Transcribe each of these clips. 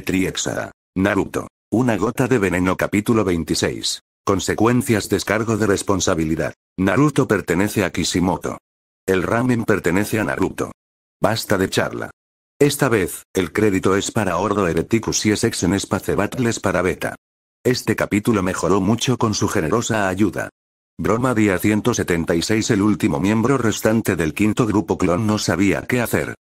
triéxada Naruto. Una gota de veneno capítulo 26. Consecuencias descargo de responsabilidad. Naruto pertenece a Kishimoto. El ramen pertenece a Naruto. Basta de charla. Esta vez, el crédito es para Ordo Hereticus y es ex en Space Battles para Beta. Este capítulo mejoró mucho con su generosa ayuda. Broma día 176 El último miembro restante del quinto grupo clon no sabía qué hacer.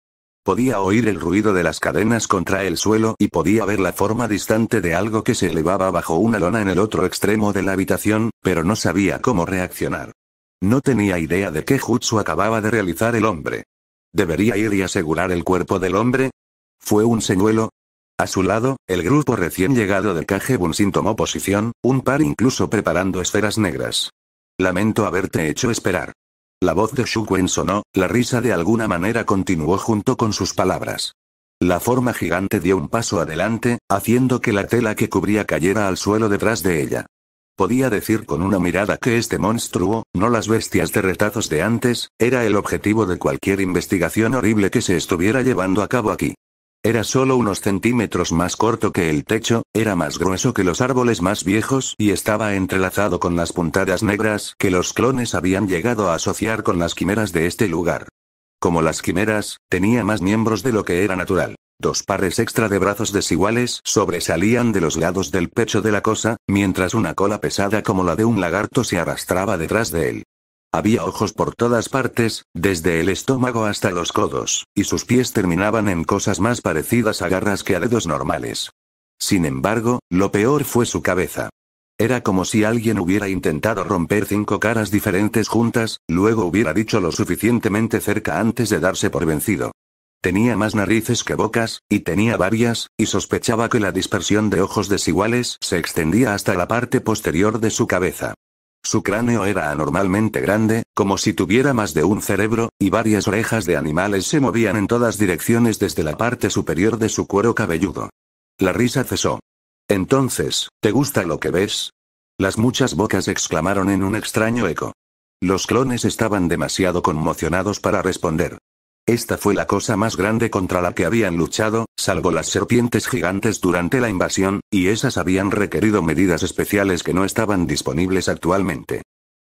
Podía oír el ruido de las cadenas contra el suelo y podía ver la forma distante de algo que se elevaba bajo una lona en el otro extremo de la habitación, pero no sabía cómo reaccionar. No tenía idea de qué jutsu acababa de realizar el hombre. ¿Debería ir y asegurar el cuerpo del hombre? ¿Fue un señuelo? A su lado, el grupo recién llegado de Kage Bunsin tomó posición, un par incluso preparando esferas negras. Lamento haberte hecho esperar. La voz de Shukwen sonó, la risa de alguna manera continuó junto con sus palabras. La forma gigante dio un paso adelante, haciendo que la tela que cubría cayera al suelo detrás de ella. Podía decir con una mirada que este monstruo, no las bestias de retazos de antes, era el objetivo de cualquier investigación horrible que se estuviera llevando a cabo aquí. Era solo unos centímetros más corto que el techo, era más grueso que los árboles más viejos y estaba entrelazado con las puntadas negras que los clones habían llegado a asociar con las quimeras de este lugar. Como las quimeras, tenía más miembros de lo que era natural. Dos pares extra de brazos desiguales sobresalían de los lados del pecho de la cosa, mientras una cola pesada como la de un lagarto se arrastraba detrás de él. Había ojos por todas partes, desde el estómago hasta los codos, y sus pies terminaban en cosas más parecidas a garras que a dedos normales. Sin embargo, lo peor fue su cabeza. Era como si alguien hubiera intentado romper cinco caras diferentes juntas, luego hubiera dicho lo suficientemente cerca antes de darse por vencido. Tenía más narices que bocas, y tenía varias, y sospechaba que la dispersión de ojos desiguales se extendía hasta la parte posterior de su cabeza. Su cráneo era anormalmente grande, como si tuviera más de un cerebro, y varias orejas de animales se movían en todas direcciones desde la parte superior de su cuero cabelludo. La risa cesó. Entonces, ¿te gusta lo que ves? Las muchas bocas exclamaron en un extraño eco. Los clones estaban demasiado conmocionados para responder. Esta fue la cosa más grande contra la que habían luchado, salvo las serpientes gigantes durante la invasión, y esas habían requerido medidas especiales que no estaban disponibles actualmente.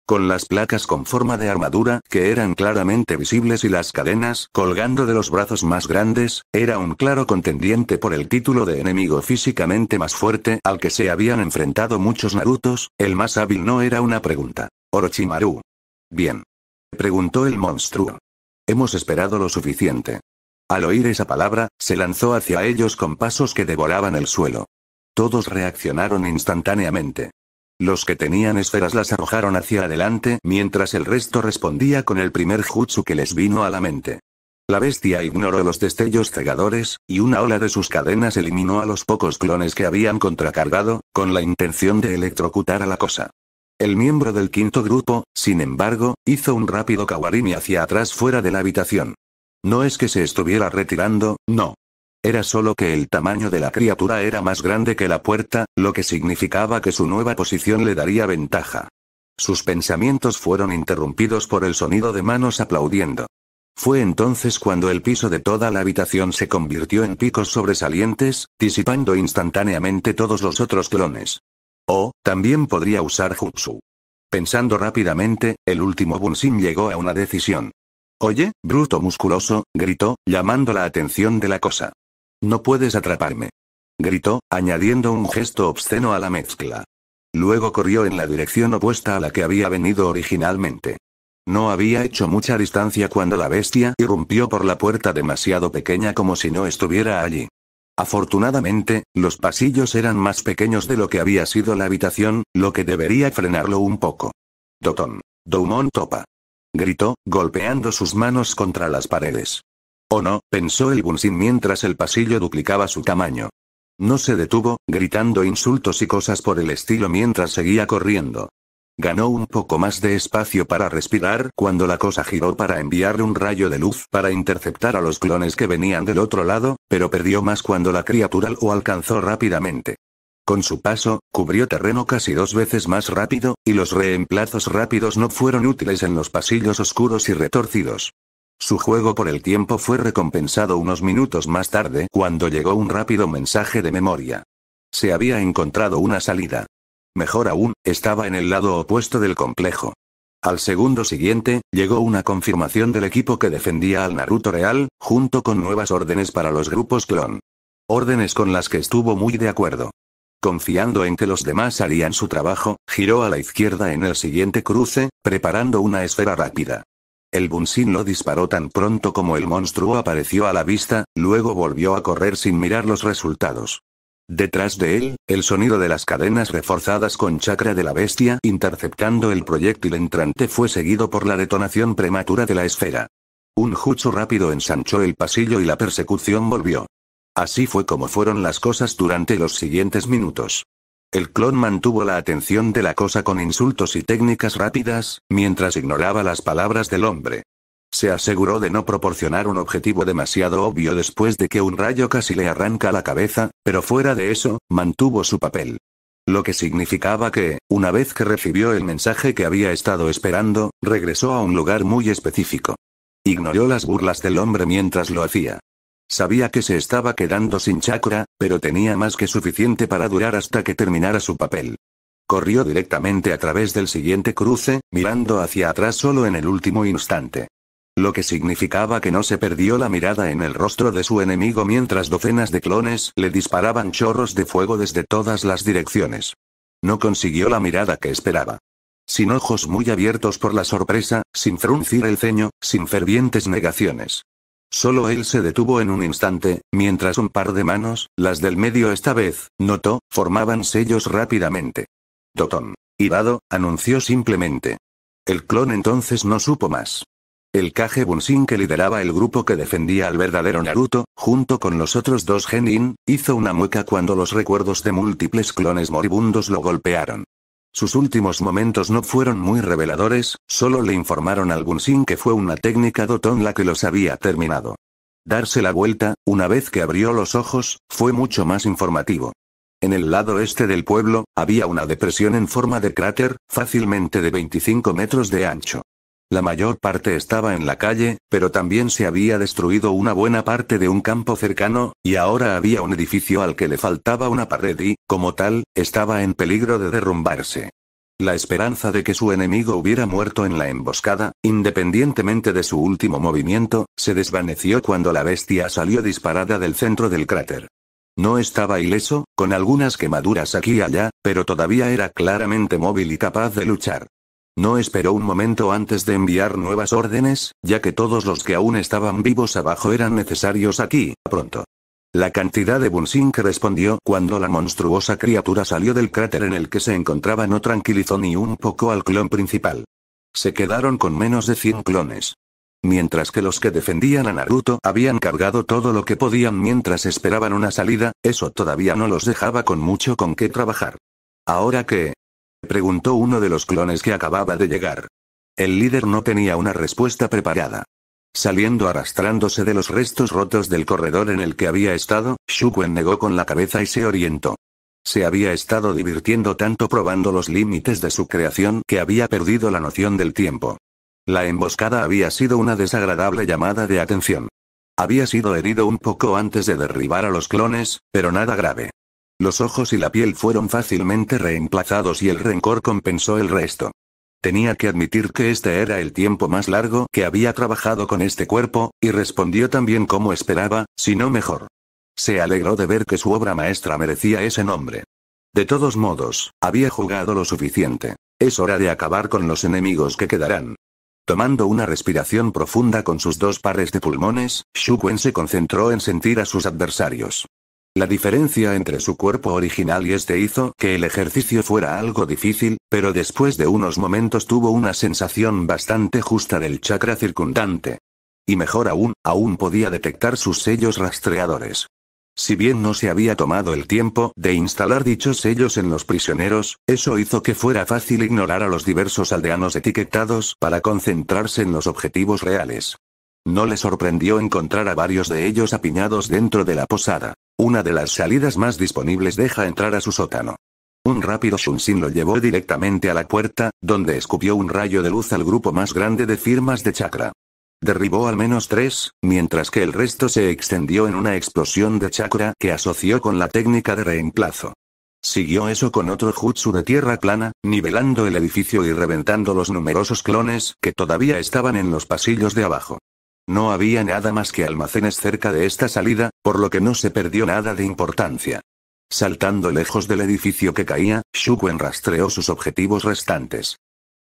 Con las placas con forma de armadura, que eran claramente visibles y las cadenas colgando de los brazos más grandes, era un claro contendiente por el título de enemigo físicamente más fuerte al que se habían enfrentado muchos Narutos, el más hábil no era una pregunta. Orochimaru. Bien. Preguntó el monstruo. Hemos esperado lo suficiente. Al oír esa palabra, se lanzó hacia ellos con pasos que devoraban el suelo. Todos reaccionaron instantáneamente. Los que tenían esferas las arrojaron hacia adelante, mientras el resto respondía con el primer jutsu que les vino a la mente. La bestia ignoró los destellos cegadores, y una ola de sus cadenas eliminó a los pocos clones que habían contracargado, con la intención de electrocutar a la cosa. El miembro del quinto grupo, sin embargo, hizo un rápido kawarimi hacia atrás fuera de la habitación. No es que se estuviera retirando, no. Era solo que el tamaño de la criatura era más grande que la puerta, lo que significaba que su nueva posición le daría ventaja. Sus pensamientos fueron interrumpidos por el sonido de manos aplaudiendo. Fue entonces cuando el piso de toda la habitación se convirtió en picos sobresalientes, disipando instantáneamente todos los otros clones. O, también podría usar Jutsu. Pensando rápidamente, el último Bunshin llegó a una decisión. Oye, bruto musculoso, gritó, llamando la atención de la cosa. No puedes atraparme. Gritó, añadiendo un gesto obsceno a la mezcla. Luego corrió en la dirección opuesta a la que había venido originalmente. No había hecho mucha distancia cuando la bestia irrumpió por la puerta demasiado pequeña como si no estuviera allí. Afortunadamente, los pasillos eran más pequeños de lo que había sido la habitación, lo que debería frenarlo un poco. Dotón. Doumon topa. Gritó, golpeando sus manos contra las paredes. Oh no, pensó el Bunsin mientras el pasillo duplicaba su tamaño. No se detuvo, gritando insultos y cosas por el estilo mientras seguía corriendo. Ganó un poco más de espacio para respirar cuando la cosa giró para enviarle un rayo de luz para interceptar a los clones que venían del otro lado, pero perdió más cuando la criatura lo alcanzó rápidamente. Con su paso, cubrió terreno casi dos veces más rápido, y los reemplazos rápidos no fueron útiles en los pasillos oscuros y retorcidos. Su juego por el tiempo fue recompensado unos minutos más tarde cuando llegó un rápido mensaje de memoria. Se había encontrado una salida. Mejor aún, estaba en el lado opuesto del complejo. Al segundo siguiente, llegó una confirmación del equipo que defendía al Naruto Real, junto con nuevas órdenes para los grupos clon. Órdenes con las que estuvo muy de acuerdo. Confiando en que los demás harían su trabajo, giró a la izquierda en el siguiente cruce, preparando una esfera rápida. El Bunsin lo disparó tan pronto como el monstruo apareció a la vista, luego volvió a correr sin mirar los resultados. Detrás de él, el sonido de las cadenas reforzadas con chakra de la bestia interceptando el proyectil entrante fue seguido por la detonación prematura de la esfera. Un jucho rápido ensanchó el pasillo y la persecución volvió. Así fue como fueron las cosas durante los siguientes minutos. El clon mantuvo la atención de la cosa con insultos y técnicas rápidas, mientras ignoraba las palabras del hombre. Se aseguró de no proporcionar un objetivo demasiado obvio después de que un rayo casi le arranca la cabeza, pero fuera de eso, mantuvo su papel. Lo que significaba que, una vez que recibió el mensaje que había estado esperando, regresó a un lugar muy específico. Ignoró las burlas del hombre mientras lo hacía. Sabía que se estaba quedando sin chakra, pero tenía más que suficiente para durar hasta que terminara su papel. Corrió directamente a través del siguiente cruce, mirando hacia atrás solo en el último instante lo que significaba que no se perdió la mirada en el rostro de su enemigo mientras docenas de clones le disparaban chorros de fuego desde todas las direcciones. No consiguió la mirada que esperaba. Sin ojos muy abiertos por la sorpresa, sin fruncir el ceño, sin fervientes negaciones. Solo él se detuvo en un instante, mientras un par de manos, las del medio esta vez, notó, formaban sellos rápidamente. Dotón. Ibado, anunció simplemente. El clon entonces no supo más. El Kage Bunshin que lideraba el grupo que defendía al verdadero Naruto, junto con los otros dos Genin, hizo una mueca cuando los recuerdos de múltiples clones moribundos lo golpearon. Sus últimos momentos no fueron muy reveladores, solo le informaron al Bunshin que fue una técnica dotón la que los había terminado. Darse la vuelta, una vez que abrió los ojos, fue mucho más informativo. En el lado este del pueblo, había una depresión en forma de cráter, fácilmente de 25 metros de ancho. La mayor parte estaba en la calle, pero también se había destruido una buena parte de un campo cercano, y ahora había un edificio al que le faltaba una pared y, como tal, estaba en peligro de derrumbarse. La esperanza de que su enemigo hubiera muerto en la emboscada, independientemente de su último movimiento, se desvaneció cuando la bestia salió disparada del centro del cráter. No estaba ileso, con algunas quemaduras aquí y allá, pero todavía era claramente móvil y capaz de luchar. No esperó un momento antes de enviar nuevas órdenes, ya que todos los que aún estaban vivos abajo eran necesarios aquí, pronto. La cantidad de Bunsin que respondió cuando la monstruosa criatura salió del cráter en el que se encontraba no tranquilizó ni un poco al clon principal. Se quedaron con menos de 100 clones. Mientras que los que defendían a Naruto habían cargado todo lo que podían mientras esperaban una salida, eso todavía no los dejaba con mucho con qué trabajar. Ahora que, preguntó uno de los clones que acababa de llegar. El líder no tenía una respuesta preparada. Saliendo arrastrándose de los restos rotos del corredor en el que había estado, Shukwen negó con la cabeza y se orientó. Se había estado divirtiendo tanto probando los límites de su creación que había perdido la noción del tiempo. La emboscada había sido una desagradable llamada de atención. Había sido herido un poco antes de derribar a los clones, pero nada grave. Los ojos y la piel fueron fácilmente reemplazados y el rencor compensó el resto. Tenía que admitir que este era el tiempo más largo que había trabajado con este cuerpo, y respondió tan bien como esperaba, si no mejor. Se alegró de ver que su obra maestra merecía ese nombre. De todos modos, había jugado lo suficiente. Es hora de acabar con los enemigos que quedarán. Tomando una respiración profunda con sus dos pares de pulmones, Shukwen se concentró en sentir a sus adversarios. La diferencia entre su cuerpo original y este hizo que el ejercicio fuera algo difícil, pero después de unos momentos tuvo una sensación bastante justa del chakra circundante. Y mejor aún, aún podía detectar sus sellos rastreadores. Si bien no se había tomado el tiempo de instalar dichos sellos en los prisioneros, eso hizo que fuera fácil ignorar a los diversos aldeanos etiquetados para concentrarse en los objetivos reales. No le sorprendió encontrar a varios de ellos apiñados dentro de la posada. Una de las salidas más disponibles deja entrar a su sótano. Un rápido Shunshin lo llevó directamente a la puerta, donde escupió un rayo de luz al grupo más grande de firmas de chakra. Derribó al menos tres, mientras que el resto se extendió en una explosión de chakra que asoció con la técnica de reemplazo. Siguió eso con otro jutsu de tierra plana, nivelando el edificio y reventando los numerosos clones que todavía estaban en los pasillos de abajo. No había nada más que almacenes cerca de esta salida, por lo que no se perdió nada de importancia. Saltando lejos del edificio que caía, Shukwen rastreó sus objetivos restantes.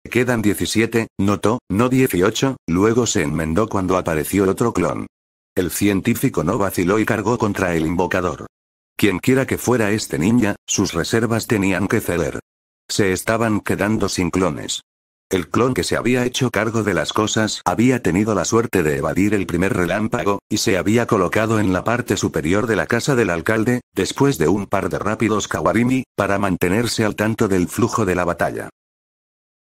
Quedan 17, notó, no 18, luego se enmendó cuando apareció otro clon. El científico no vaciló y cargó contra el invocador. Quienquiera que fuera este ninja, sus reservas tenían que ceder. Se estaban quedando sin clones. El clon que se había hecho cargo de las cosas había tenido la suerte de evadir el primer relámpago, y se había colocado en la parte superior de la casa del alcalde, después de un par de rápidos kawarimi, para mantenerse al tanto del flujo de la batalla.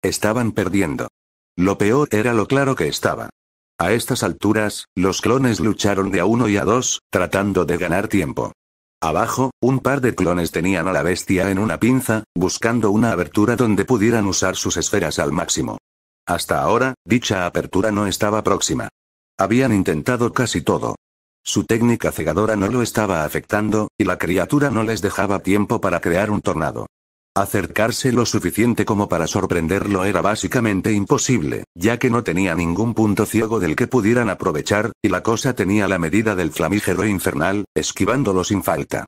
Estaban perdiendo. Lo peor era lo claro que estaba. A estas alturas, los clones lucharon de a uno y a dos, tratando de ganar tiempo. Abajo, un par de clones tenían a la bestia en una pinza, buscando una abertura donde pudieran usar sus esferas al máximo. Hasta ahora, dicha apertura no estaba próxima. Habían intentado casi todo. Su técnica cegadora no lo estaba afectando, y la criatura no les dejaba tiempo para crear un tornado. Acercarse lo suficiente como para sorprenderlo era básicamente imposible, ya que no tenía ningún punto ciego del que pudieran aprovechar, y la cosa tenía la medida del flamígero infernal, esquivándolo sin falta.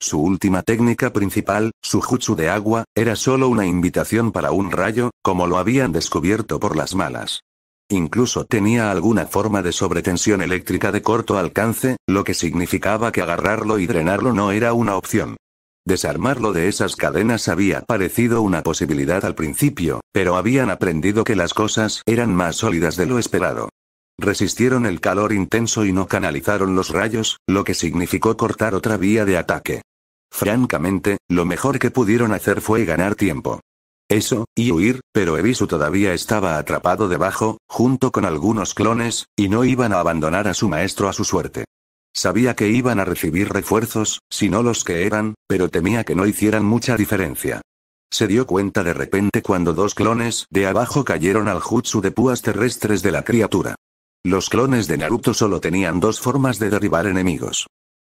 Su última técnica principal, su jutsu de agua, era solo una invitación para un rayo, como lo habían descubierto por las malas. Incluso tenía alguna forma de sobretensión eléctrica de corto alcance, lo que significaba que agarrarlo y drenarlo no era una opción. Desarmarlo de esas cadenas había parecido una posibilidad al principio, pero habían aprendido que las cosas eran más sólidas de lo esperado. Resistieron el calor intenso y no canalizaron los rayos, lo que significó cortar otra vía de ataque. Francamente, lo mejor que pudieron hacer fue ganar tiempo. Eso, y huir, pero Ebisu todavía estaba atrapado debajo, junto con algunos clones, y no iban a abandonar a su maestro a su suerte. Sabía que iban a recibir refuerzos, si no los que eran, pero temía que no hicieran mucha diferencia. Se dio cuenta de repente cuando dos clones de abajo cayeron al jutsu de púas terrestres de la criatura. Los clones de Naruto solo tenían dos formas de derribar enemigos.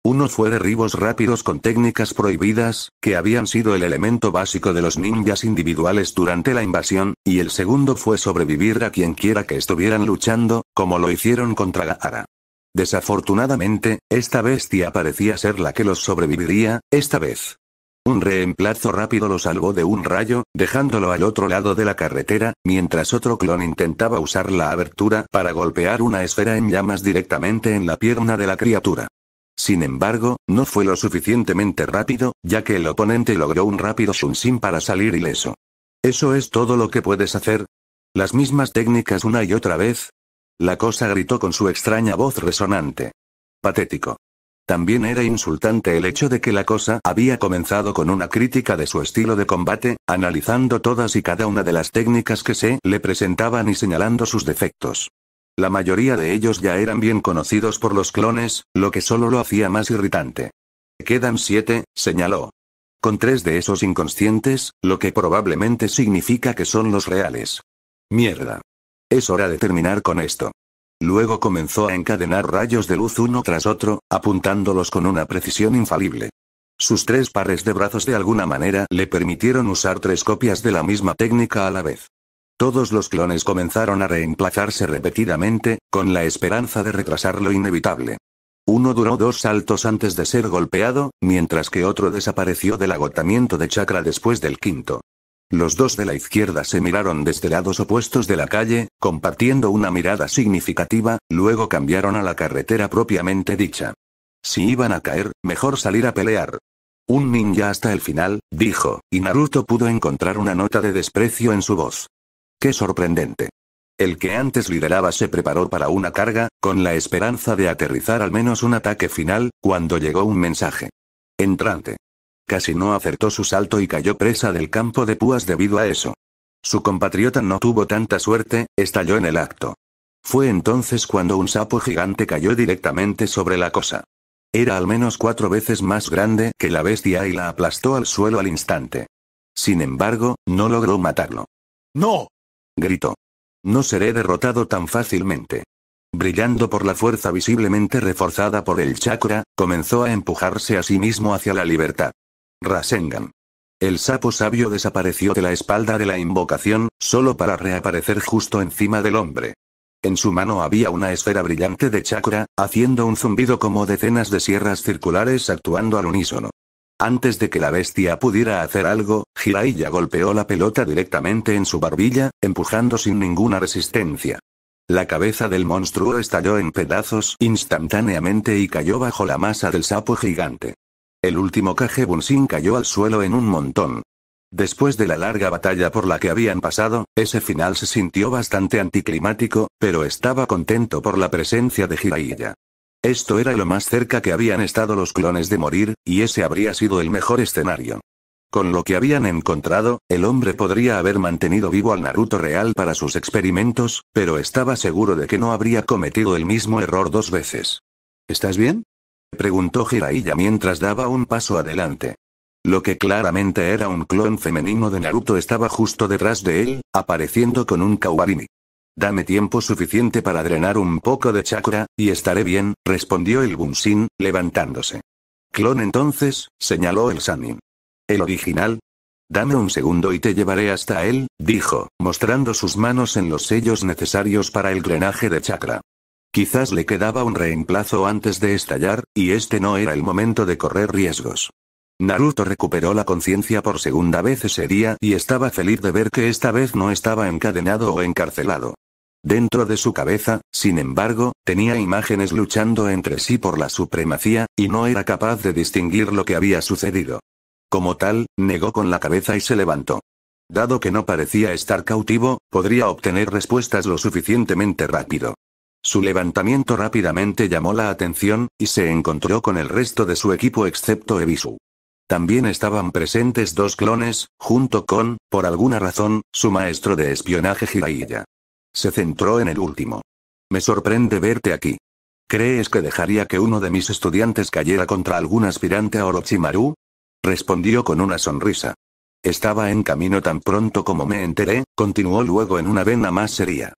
Uno fue derribos rápidos con técnicas prohibidas, que habían sido el elemento básico de los ninjas individuales durante la invasión, y el segundo fue sobrevivir a quien quiera que estuvieran luchando, como lo hicieron contra Gaara. Desafortunadamente, esta bestia parecía ser la que los sobreviviría, esta vez. Un reemplazo rápido lo salvó de un rayo, dejándolo al otro lado de la carretera, mientras otro clon intentaba usar la abertura para golpear una esfera en llamas directamente en la pierna de la criatura. Sin embargo, no fue lo suficientemente rápido, ya que el oponente logró un rápido Shunshin para salir ileso. ¿Eso es todo lo que puedes hacer? Las mismas técnicas una y otra vez, la cosa gritó con su extraña voz resonante. Patético. También era insultante el hecho de que la cosa había comenzado con una crítica de su estilo de combate, analizando todas y cada una de las técnicas que se le presentaban y señalando sus defectos. La mayoría de ellos ya eran bien conocidos por los clones, lo que solo lo hacía más irritante. Quedan siete, señaló. Con tres de esos inconscientes, lo que probablemente significa que son los reales. Mierda. Es hora de terminar con esto. Luego comenzó a encadenar rayos de luz uno tras otro, apuntándolos con una precisión infalible. Sus tres pares de brazos de alguna manera le permitieron usar tres copias de la misma técnica a la vez. Todos los clones comenzaron a reemplazarse repetidamente, con la esperanza de retrasar lo inevitable. Uno duró dos saltos antes de ser golpeado, mientras que otro desapareció del agotamiento de chakra después del quinto. Los dos de la izquierda se miraron desde lados opuestos de la calle, compartiendo una mirada significativa, luego cambiaron a la carretera propiamente dicha. Si iban a caer, mejor salir a pelear. Un ninja hasta el final, dijo, y Naruto pudo encontrar una nota de desprecio en su voz. Qué sorprendente. El que antes lideraba se preparó para una carga, con la esperanza de aterrizar al menos un ataque final, cuando llegó un mensaje. Entrante. Casi no acertó su salto y cayó presa del campo de púas debido a eso. Su compatriota no tuvo tanta suerte, estalló en el acto. Fue entonces cuando un sapo gigante cayó directamente sobre la cosa. Era al menos cuatro veces más grande que la bestia y la aplastó al suelo al instante. Sin embargo, no logró matarlo. ¡No! gritó. No seré derrotado tan fácilmente. Brillando por la fuerza visiblemente reforzada por el chakra, comenzó a empujarse a sí mismo hacia la libertad. Rasengan. El sapo sabio desapareció de la espalda de la invocación, solo para reaparecer justo encima del hombre. En su mano había una esfera brillante de chakra, haciendo un zumbido como decenas de sierras circulares actuando al unísono. Antes de que la bestia pudiera hacer algo, ya golpeó la pelota directamente en su barbilla, empujando sin ninguna resistencia. La cabeza del monstruo estalló en pedazos instantáneamente y cayó bajo la masa del sapo gigante. El último Kage Bunshin cayó al suelo en un montón. Después de la larga batalla por la que habían pasado, ese final se sintió bastante anticlimático, pero estaba contento por la presencia de Jiraiya. Esto era lo más cerca que habían estado los clones de morir, y ese habría sido el mejor escenario. Con lo que habían encontrado, el hombre podría haber mantenido vivo al Naruto real para sus experimentos, pero estaba seguro de que no habría cometido el mismo error dos veces. ¿Estás bien? preguntó Jiraiya mientras daba un paso adelante. Lo que claramente era un clon femenino de Naruto estaba justo detrás de él, apareciendo con un Kawarimi. Dame tiempo suficiente para drenar un poco de chakra, y estaré bien, respondió el Bunshin, levantándose. Clon entonces, señaló el Sanin. ¿El original? Dame un segundo y te llevaré hasta él, dijo, mostrando sus manos en los sellos necesarios para el drenaje de chakra. Quizás le quedaba un reemplazo antes de estallar, y este no era el momento de correr riesgos. Naruto recuperó la conciencia por segunda vez ese día y estaba feliz de ver que esta vez no estaba encadenado o encarcelado. Dentro de su cabeza, sin embargo, tenía imágenes luchando entre sí por la supremacía, y no era capaz de distinguir lo que había sucedido. Como tal, negó con la cabeza y se levantó. Dado que no parecía estar cautivo, podría obtener respuestas lo suficientemente rápido. Su levantamiento rápidamente llamó la atención, y se encontró con el resto de su equipo excepto Ebisu. También estaban presentes dos clones, junto con, por alguna razón, su maestro de espionaje Jiraiya. Se centró en el último. Me sorprende verte aquí. ¿Crees que dejaría que uno de mis estudiantes cayera contra algún aspirante a Orochimaru? Respondió con una sonrisa. Estaba en camino tan pronto como me enteré, continuó luego en una vena más seria.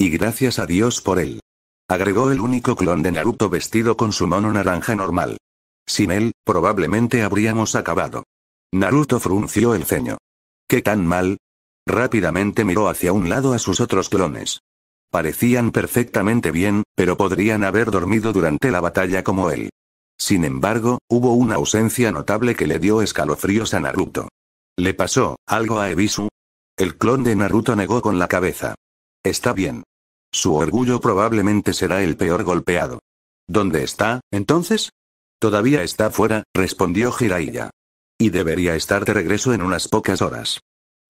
Y gracias a Dios por él agregó el único clon de Naruto vestido con su mono naranja normal. Sin él, probablemente habríamos acabado. Naruto frunció el ceño. ¿Qué tan mal? Rápidamente miró hacia un lado a sus otros clones. Parecían perfectamente bien, pero podrían haber dormido durante la batalla como él. Sin embargo, hubo una ausencia notable que le dio escalofríos a Naruto. ¿Le pasó algo a Ebisu? El clon de Naruto negó con la cabeza. Está bien. Su orgullo probablemente será el peor golpeado. ¿Dónde está, entonces? Todavía está fuera, respondió Jiraiya. Y debería estar de regreso en unas pocas horas.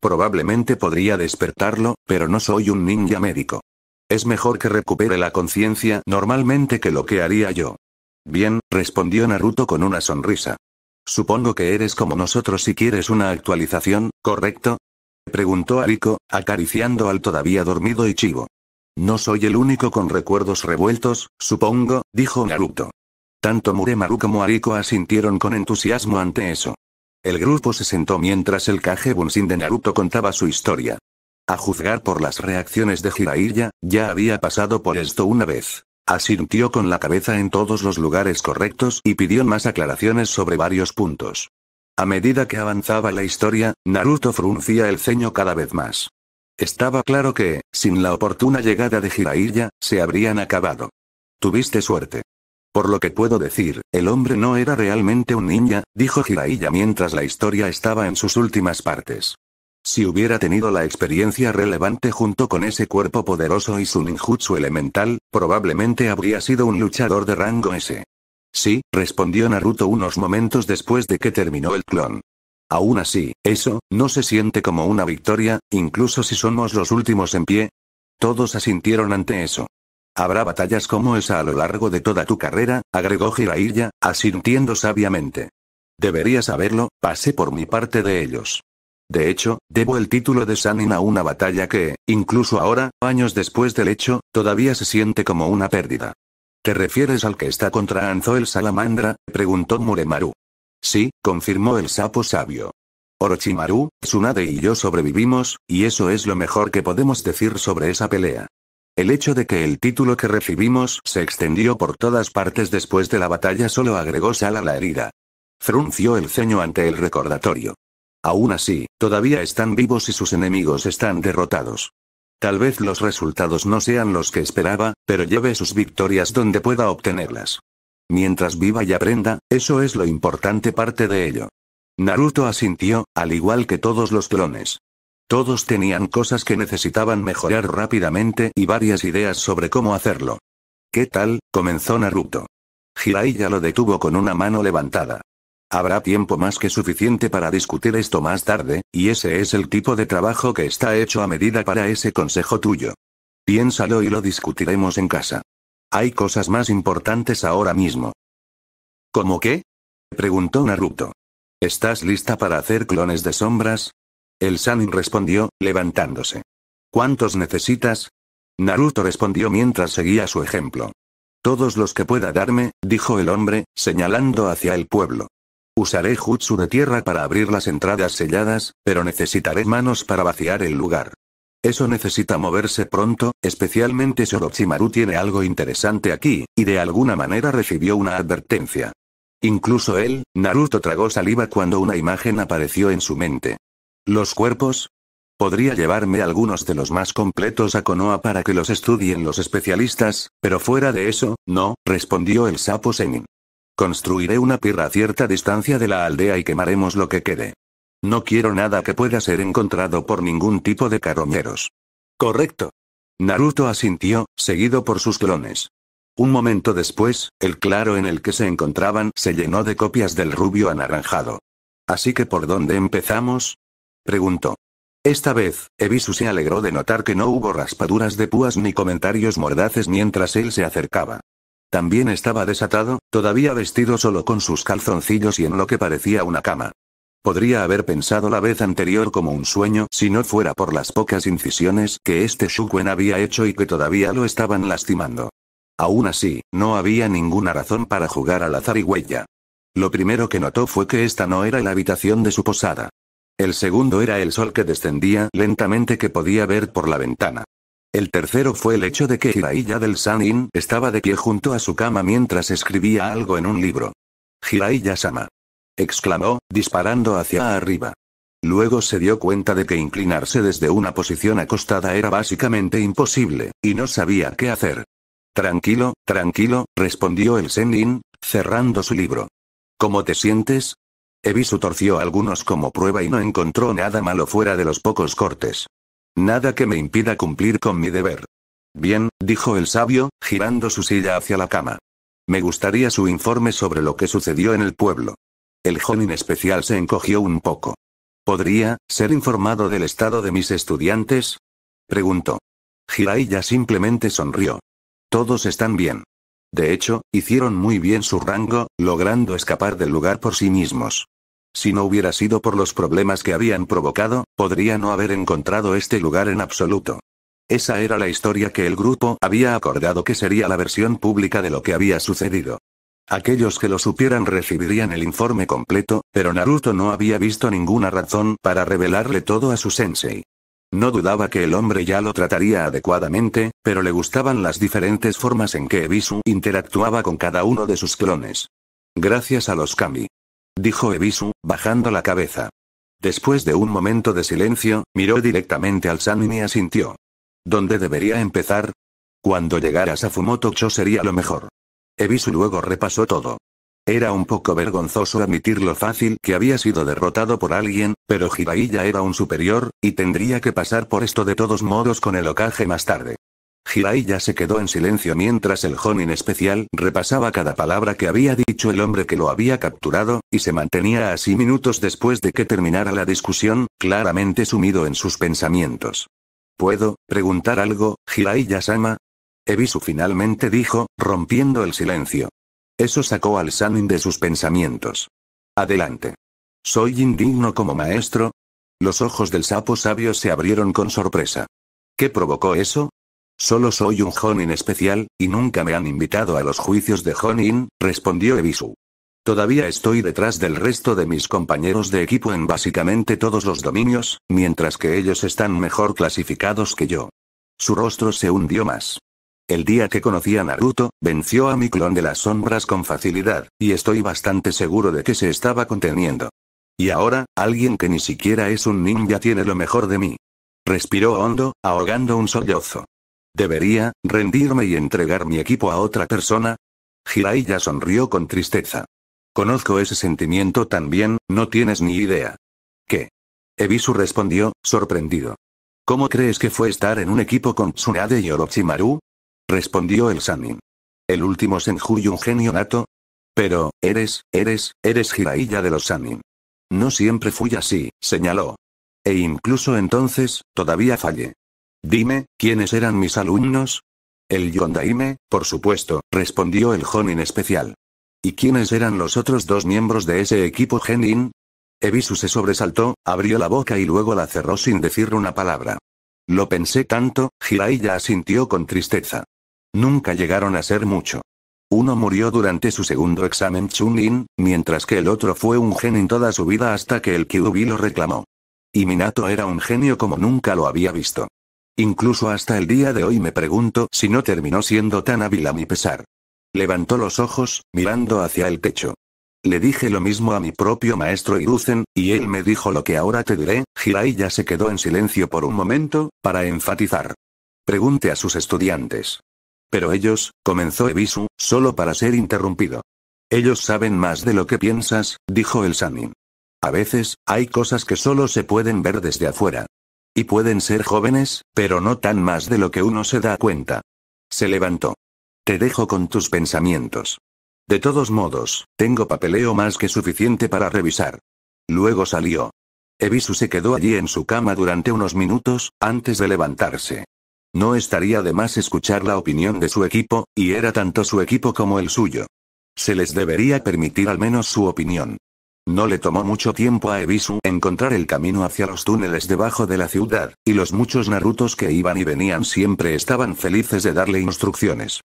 Probablemente podría despertarlo, pero no soy un ninja médico. Es mejor que recupere la conciencia normalmente que lo que haría yo. Bien, respondió Naruto con una sonrisa. Supongo que eres como nosotros si quieres una actualización, ¿correcto? Preguntó Ariko, acariciando al todavía dormido Ichigo. No soy el único con recuerdos revueltos, supongo, dijo Naruto. Tanto Muremaru como Ariko asintieron con entusiasmo ante eso. El grupo se sentó mientras el Kage Bunshin de Naruto contaba su historia. A juzgar por las reacciones de Jiraiya, ya había pasado por esto una vez. Asintió con la cabeza en todos los lugares correctos y pidió más aclaraciones sobre varios puntos. A medida que avanzaba la historia, Naruto fruncía el ceño cada vez más. Estaba claro que, sin la oportuna llegada de Jiraiya, se habrían acabado. Tuviste suerte. Por lo que puedo decir, el hombre no era realmente un ninja, dijo Jiraiya mientras la historia estaba en sus últimas partes. Si hubiera tenido la experiencia relevante junto con ese cuerpo poderoso y su ninjutsu elemental, probablemente habría sido un luchador de rango S. Sí, respondió Naruto unos momentos después de que terminó el clon. Aún así, eso, no se siente como una victoria, incluso si somos los últimos en pie. Todos asintieron ante eso. Habrá batallas como esa a lo largo de toda tu carrera, agregó Jiraiya, asintiendo sabiamente. Debería saberlo, pasé por mi parte de ellos. De hecho, debo el título de Sanin a una batalla que, incluso ahora, años después del hecho, todavía se siente como una pérdida. ¿Te refieres al que está contra Anzo el Salamandra? preguntó Muremaru. Sí, confirmó el sapo sabio. Orochimaru, Tsunade y yo sobrevivimos, y eso es lo mejor que podemos decir sobre esa pelea. El hecho de que el título que recibimos se extendió por todas partes después de la batalla solo agregó sal a la herida. Frunció el ceño ante el recordatorio. Aún así, todavía están vivos y sus enemigos están derrotados. Tal vez los resultados no sean los que esperaba, pero lleve sus victorias donde pueda obtenerlas. Mientras viva y aprenda, eso es lo importante parte de ello. Naruto asintió, al igual que todos los clones. Todos tenían cosas que necesitaban mejorar rápidamente y varias ideas sobre cómo hacerlo. ¿Qué tal? comenzó Naruto. ya lo detuvo con una mano levantada. Habrá tiempo más que suficiente para discutir esto más tarde, y ese es el tipo de trabajo que está hecho a medida para ese consejo tuyo. Piénsalo y lo discutiremos en casa. Hay cosas más importantes ahora mismo. ¿Cómo qué? preguntó Naruto. ¿Estás lista para hacer clones de sombras? El Sanin respondió, levantándose. ¿Cuántos necesitas? Naruto respondió mientras seguía su ejemplo. Todos los que pueda darme, dijo el hombre, señalando hacia el pueblo. Usaré jutsu de tierra para abrir las entradas selladas, pero necesitaré manos para vaciar el lugar. Eso necesita moverse pronto, especialmente Sorochimaru tiene algo interesante aquí, y de alguna manera recibió una advertencia. Incluso él, Naruto tragó saliva cuando una imagen apareció en su mente. ¿Los cuerpos? Podría llevarme algunos de los más completos a Konoha para que los estudien los especialistas, pero fuera de eso, no, respondió el sapo Senin. Construiré una pirra a cierta distancia de la aldea y quemaremos lo que quede. No quiero nada que pueda ser encontrado por ningún tipo de caroneros. Correcto. Naruto asintió, seguido por sus clones. Un momento después, el claro en el que se encontraban se llenó de copias del rubio anaranjado. Así que ¿por dónde empezamos? preguntó. Esta vez, Ebisu se alegró de notar que no hubo raspaduras de púas ni comentarios mordaces mientras él se acercaba. También estaba desatado, todavía vestido solo con sus calzoncillos y en lo que parecía una cama. Podría haber pensado la vez anterior como un sueño si no fuera por las pocas incisiones que este Shukwen había hecho y que todavía lo estaban lastimando. Aún así, no había ninguna razón para jugar al azar y Lo primero que notó fue que esta no era la habitación de su posada. El segundo era el sol que descendía lentamente que podía ver por la ventana. El tercero fue el hecho de que Hiraiya del Sanin estaba de pie junto a su cama mientras escribía algo en un libro. hiraiya Sama exclamó, disparando hacia arriba. Luego se dio cuenta de que inclinarse desde una posición acostada era básicamente imposible, y no sabía qué hacer. Tranquilo, tranquilo, respondió el Zenin, cerrando su libro. ¿Cómo te sientes? Ebisu torció algunos como prueba y no encontró nada malo fuera de los pocos cortes. Nada que me impida cumplir con mi deber. Bien, dijo el sabio, girando su silla hacia la cama. Me gustaría su informe sobre lo que sucedió en el pueblo. El joven especial se encogió un poco. ¿Podría ser informado del estado de mis estudiantes? preguntó. Jiraiya simplemente sonrió. Todos están bien. De hecho, hicieron muy bien su rango, logrando escapar del lugar por sí mismos. Si no hubiera sido por los problemas que habían provocado, podría no haber encontrado este lugar en absoluto. Esa era la historia que el grupo había acordado que sería la versión pública de lo que había sucedido. Aquellos que lo supieran recibirían el informe completo, pero Naruto no había visto ninguna razón para revelarle todo a su sensei. No dudaba que el hombre ya lo trataría adecuadamente, pero le gustaban las diferentes formas en que Ebisu interactuaba con cada uno de sus clones. Gracias a los Kami. Dijo Ebisu, bajando la cabeza. Después de un momento de silencio, miró directamente al Sanin y asintió. ¿Dónde debería empezar? Cuando llegaras a Fumoto Cho sería lo mejor. Ebisu luego repasó todo. Era un poco vergonzoso admitir lo fácil que había sido derrotado por alguien, pero Jiraiya ya era un superior, y tendría que pasar por esto de todos modos con el ocaje más tarde. Jiraiya ya se quedó en silencio mientras el Jonin especial repasaba cada palabra que había dicho el hombre que lo había capturado, y se mantenía así minutos después de que terminara la discusión, claramente sumido en sus pensamientos. ¿Puedo preguntar algo, Jiraiya-sama? Ebisu finalmente dijo, rompiendo el silencio. Eso sacó al Sanin de sus pensamientos. Adelante. ¿Soy indigno como maestro? Los ojos del sapo sabio se abrieron con sorpresa. ¿Qué provocó eso? Solo soy un Jonin especial, y nunca me han invitado a los juicios de Honin, respondió Ebisu. Todavía estoy detrás del resto de mis compañeros de equipo en básicamente todos los dominios, mientras que ellos están mejor clasificados que yo. Su rostro se hundió más. El día que conocí a Naruto, venció a mi clon de las sombras con facilidad, y estoy bastante seguro de que se estaba conteniendo. Y ahora, alguien que ni siquiera es un ninja tiene lo mejor de mí. Respiró hondo, ahogando un sollozo. ¿Debería, rendirme y entregar mi equipo a otra persona? Jiraiya sonrió con tristeza. Conozco ese sentimiento también, no tienes ni idea. ¿Qué? Ebisu respondió, sorprendido. ¿Cómo crees que fue estar en un equipo con Tsunade y Orochimaru? respondió el Sanin. El último y un genio nato. Pero, eres, eres, eres Jiraiya de los Sanin. No siempre fui así, señaló. E incluso entonces, todavía fallé. Dime, ¿quiénes eran mis alumnos? El Yondaime, por supuesto, respondió el Honin especial. ¿Y quiénes eran los otros dos miembros de ese equipo Genin? Ebisu se sobresaltó, abrió la boca y luego la cerró sin decir una palabra. Lo pensé tanto, Jiraiya asintió con tristeza. Nunca llegaron a ser mucho. Uno murió durante su segundo examen Chunin, mientras que el otro fue un gen en toda su vida hasta que el Kyubi lo reclamó. Y Minato era un genio como nunca lo había visto. Incluso hasta el día de hoy me pregunto si no terminó siendo tan hábil a mi pesar. Levantó los ojos, mirando hacia el techo. Le dije lo mismo a mi propio maestro Iruzen, y él me dijo lo que ahora te diré, Hirai ya se quedó en silencio por un momento, para enfatizar. Pregunte a sus estudiantes. Pero ellos, comenzó Ebisu, solo para ser interrumpido. Ellos saben más de lo que piensas, dijo el Sanin. A veces, hay cosas que solo se pueden ver desde afuera. Y pueden ser jóvenes, pero no tan más de lo que uno se da cuenta. Se levantó. Te dejo con tus pensamientos. De todos modos, tengo papeleo más que suficiente para revisar. Luego salió. Ebisu se quedó allí en su cama durante unos minutos, antes de levantarse. No estaría de más escuchar la opinión de su equipo, y era tanto su equipo como el suyo. Se les debería permitir al menos su opinión. No le tomó mucho tiempo a Ebisu encontrar el camino hacia los túneles debajo de la ciudad, y los muchos Narutos que iban y venían siempre estaban felices de darle instrucciones.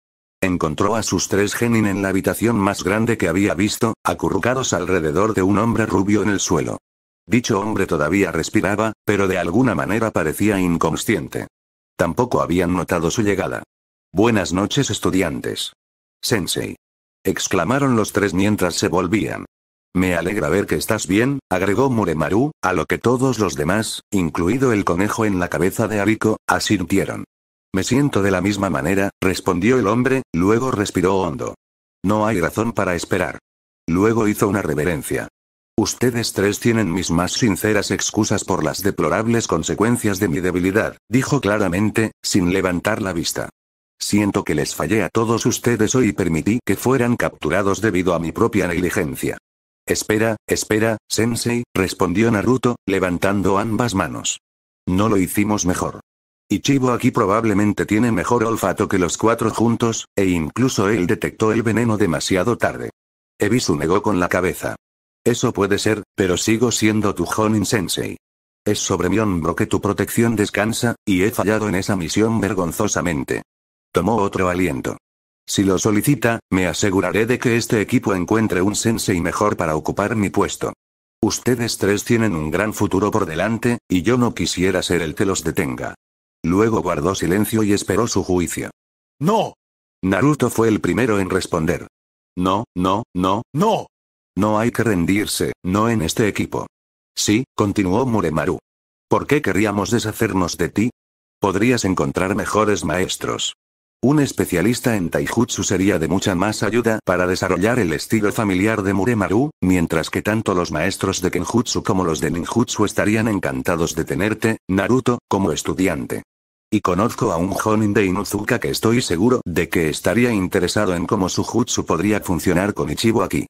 Encontró a sus tres genin en la habitación más grande que había visto, acurrucados alrededor de un hombre rubio en el suelo. Dicho hombre todavía respiraba, pero de alguna manera parecía inconsciente. Tampoco habían notado su llegada. Buenas noches estudiantes. Sensei. Exclamaron los tres mientras se volvían. Me alegra ver que estás bien, agregó Muremaru, a lo que todos los demás, incluido el conejo en la cabeza de Ariko, asintieron. Me siento de la misma manera, respondió el hombre, luego respiró hondo. No hay razón para esperar. Luego hizo una reverencia. Ustedes tres tienen mis más sinceras excusas por las deplorables consecuencias de mi debilidad, dijo claramente, sin levantar la vista. Siento que les fallé a todos ustedes hoy y permití que fueran capturados debido a mi propia negligencia. Espera, espera, Sensei, respondió Naruto, levantando ambas manos. No lo hicimos mejor. Ichibo aquí probablemente tiene mejor olfato que los cuatro juntos, e incluso él detectó el veneno demasiado tarde. Ebisu negó con la cabeza. Eso puede ser, pero sigo siendo tu Honin-sensei. Es sobre mi hombro que tu protección descansa, y he fallado en esa misión vergonzosamente. Tomó otro aliento. Si lo solicita, me aseguraré de que este equipo encuentre un sensei mejor para ocupar mi puesto. Ustedes tres tienen un gran futuro por delante, y yo no quisiera ser el que los detenga. Luego guardó silencio y esperó su juicio. ¡No! Naruto fue el primero en responder. No, no, no, no. No hay que rendirse, no en este equipo. Sí, continuó Muremaru. ¿Por qué querríamos deshacernos de ti? Podrías encontrar mejores maestros. Un especialista en taijutsu sería de mucha más ayuda para desarrollar el estilo familiar de Muremaru, mientras que tanto los maestros de kenjutsu como los de ninjutsu estarían encantados de tenerte, Naruto, como estudiante. Y conozco a un Honin de Inuzuka que estoy seguro de que estaría interesado en cómo su jutsu podría funcionar con Ichibo aquí.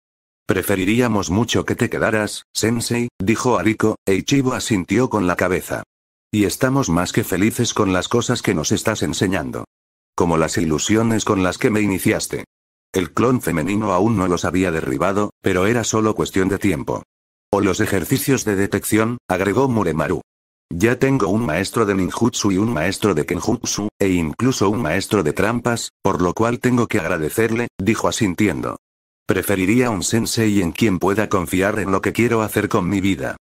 Preferiríamos mucho que te quedaras, Sensei, dijo Ariko, e Ichibo asintió con la cabeza. Y estamos más que felices con las cosas que nos estás enseñando. Como las ilusiones con las que me iniciaste. El clon femenino aún no los había derribado, pero era solo cuestión de tiempo. O los ejercicios de detección, agregó Muremaru. Ya tengo un maestro de ninjutsu y un maestro de kenjutsu, e incluso un maestro de trampas, por lo cual tengo que agradecerle, dijo asintiendo. Preferiría un sensei en quien pueda confiar en lo que quiero hacer con mi vida.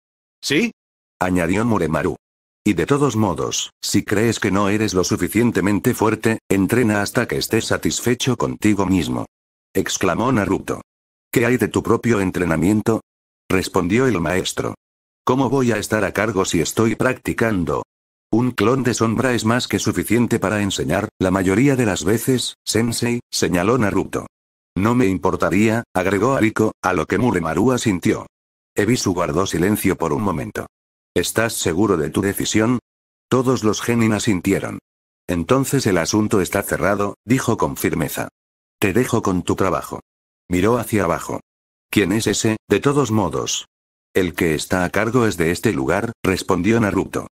¿Sí? añadió Muremaru. Y de todos modos, si crees que no eres lo suficientemente fuerte, entrena hasta que estés satisfecho contigo mismo. Exclamó Naruto. ¿Qué hay de tu propio entrenamiento? Respondió el maestro. ¿Cómo voy a estar a cargo si estoy practicando? Un clon de sombra es más que suficiente para enseñar, la mayoría de las veces, Sensei, señaló Naruto. No me importaría, agregó Ariko, a lo que Muremaru sintió. Ebisu guardó silencio por un momento. ¿Estás seguro de tu decisión? Todos los genin sintieron. Entonces el asunto está cerrado, dijo con firmeza. Te dejo con tu trabajo. Miró hacia abajo. ¿Quién es ese, de todos modos? El que está a cargo es de este lugar, respondió Naruto.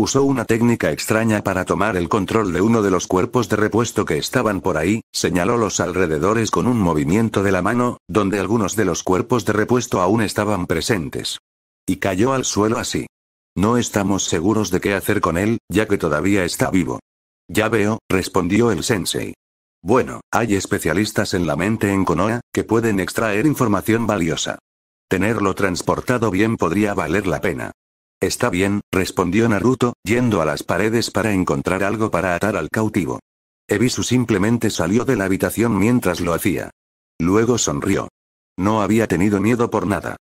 Usó una técnica extraña para tomar el control de uno de los cuerpos de repuesto que estaban por ahí, señaló los alrededores con un movimiento de la mano, donde algunos de los cuerpos de repuesto aún estaban presentes. Y cayó al suelo así. No estamos seguros de qué hacer con él, ya que todavía está vivo. Ya veo, respondió el sensei. Bueno, hay especialistas en la mente en Konoha, que pueden extraer información valiosa. Tenerlo transportado bien podría valer la pena. Está bien, respondió Naruto, yendo a las paredes para encontrar algo para atar al cautivo. Ebisu simplemente salió de la habitación mientras lo hacía. Luego sonrió. No había tenido miedo por nada.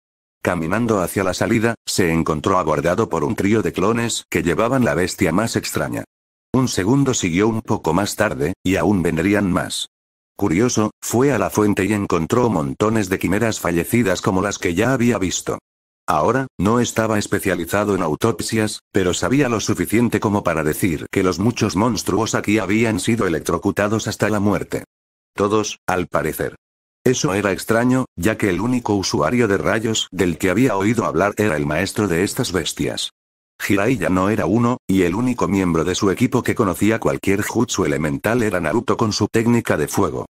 Caminando hacia la salida, se encontró abordado por un trío de clones que llevaban la bestia más extraña. Un segundo siguió un poco más tarde, y aún vendrían más. Curioso, fue a la fuente y encontró montones de quimeras fallecidas como las que ya había visto. Ahora, no estaba especializado en autopsias, pero sabía lo suficiente como para decir que los muchos monstruos aquí habían sido electrocutados hasta la muerte. Todos, al parecer. Eso era extraño, ya que el único usuario de rayos del que había oído hablar era el maestro de estas bestias. jiraiya ya no era uno, y el único miembro de su equipo que conocía cualquier jutsu elemental era Naruto con su técnica de fuego.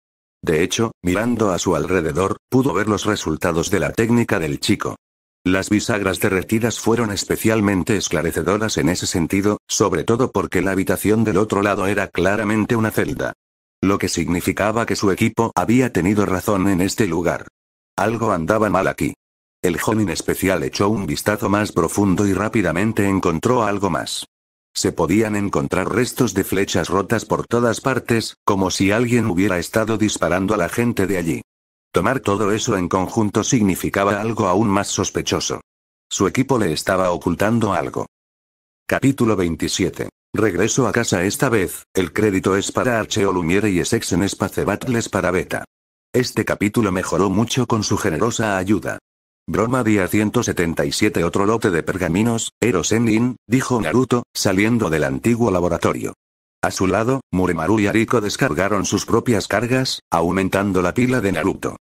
De hecho, mirando a su alrededor, pudo ver los resultados de la técnica del chico. Las bisagras derretidas fueron especialmente esclarecedoras en ese sentido, sobre todo porque la habitación del otro lado era claramente una celda. Lo que significaba que su equipo había tenido razón en este lugar. Algo andaba mal aquí. El joven especial echó un vistazo más profundo y rápidamente encontró algo más. Se podían encontrar restos de flechas rotas por todas partes, como si alguien hubiera estado disparando a la gente de allí. Tomar todo eso en conjunto significaba algo aún más sospechoso. Su equipo le estaba ocultando algo. Capítulo 27. Regreso a casa esta vez, el crédito es para Archeo Lumiere y Essex Space Battles para Beta. Este capítulo mejoró mucho con su generosa ayuda. Broma día 177 otro lote de pergaminos, Eros dijo Naruto, saliendo del antiguo laboratorio. A su lado, Muremaru y Ariko descargaron sus propias cargas, aumentando la pila de Naruto.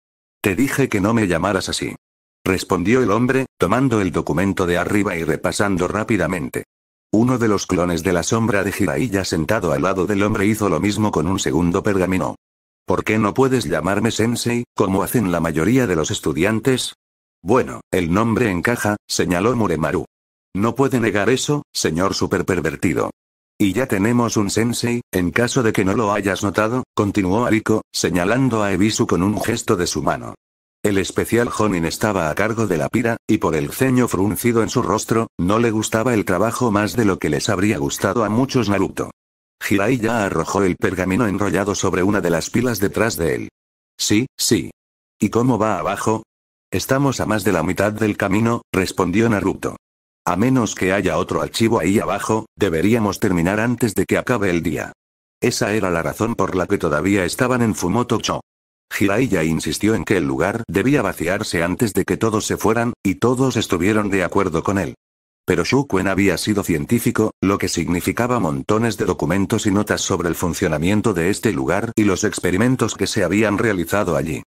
Te dije que no me llamaras así. Respondió el hombre, tomando el documento de arriba y repasando rápidamente. Uno de los clones de la sombra de Jiraiya sentado al lado del hombre hizo lo mismo con un segundo pergamino. ¿Por qué no puedes llamarme sensei, como hacen la mayoría de los estudiantes? Bueno, el nombre encaja, señaló Muremaru. No puede negar eso, señor superpervertido. Y ya tenemos un sensei, en caso de que no lo hayas notado, continuó Ariko, señalando a Ebisu con un gesto de su mano. El especial Jonin estaba a cargo de la pira, y por el ceño fruncido en su rostro, no le gustaba el trabajo más de lo que les habría gustado a muchos Naruto. Hirai ya arrojó el pergamino enrollado sobre una de las pilas detrás de él. Sí, sí. ¿Y cómo va abajo? Estamos a más de la mitad del camino, respondió Naruto. A menos que haya otro archivo ahí abajo, deberíamos terminar antes de que acabe el día. Esa era la razón por la que todavía estaban en Fumoto-cho. ya insistió en que el lugar debía vaciarse antes de que todos se fueran, y todos estuvieron de acuerdo con él. Pero Shukuen había sido científico, lo que significaba montones de documentos y notas sobre el funcionamiento de este lugar y los experimentos que se habían realizado allí.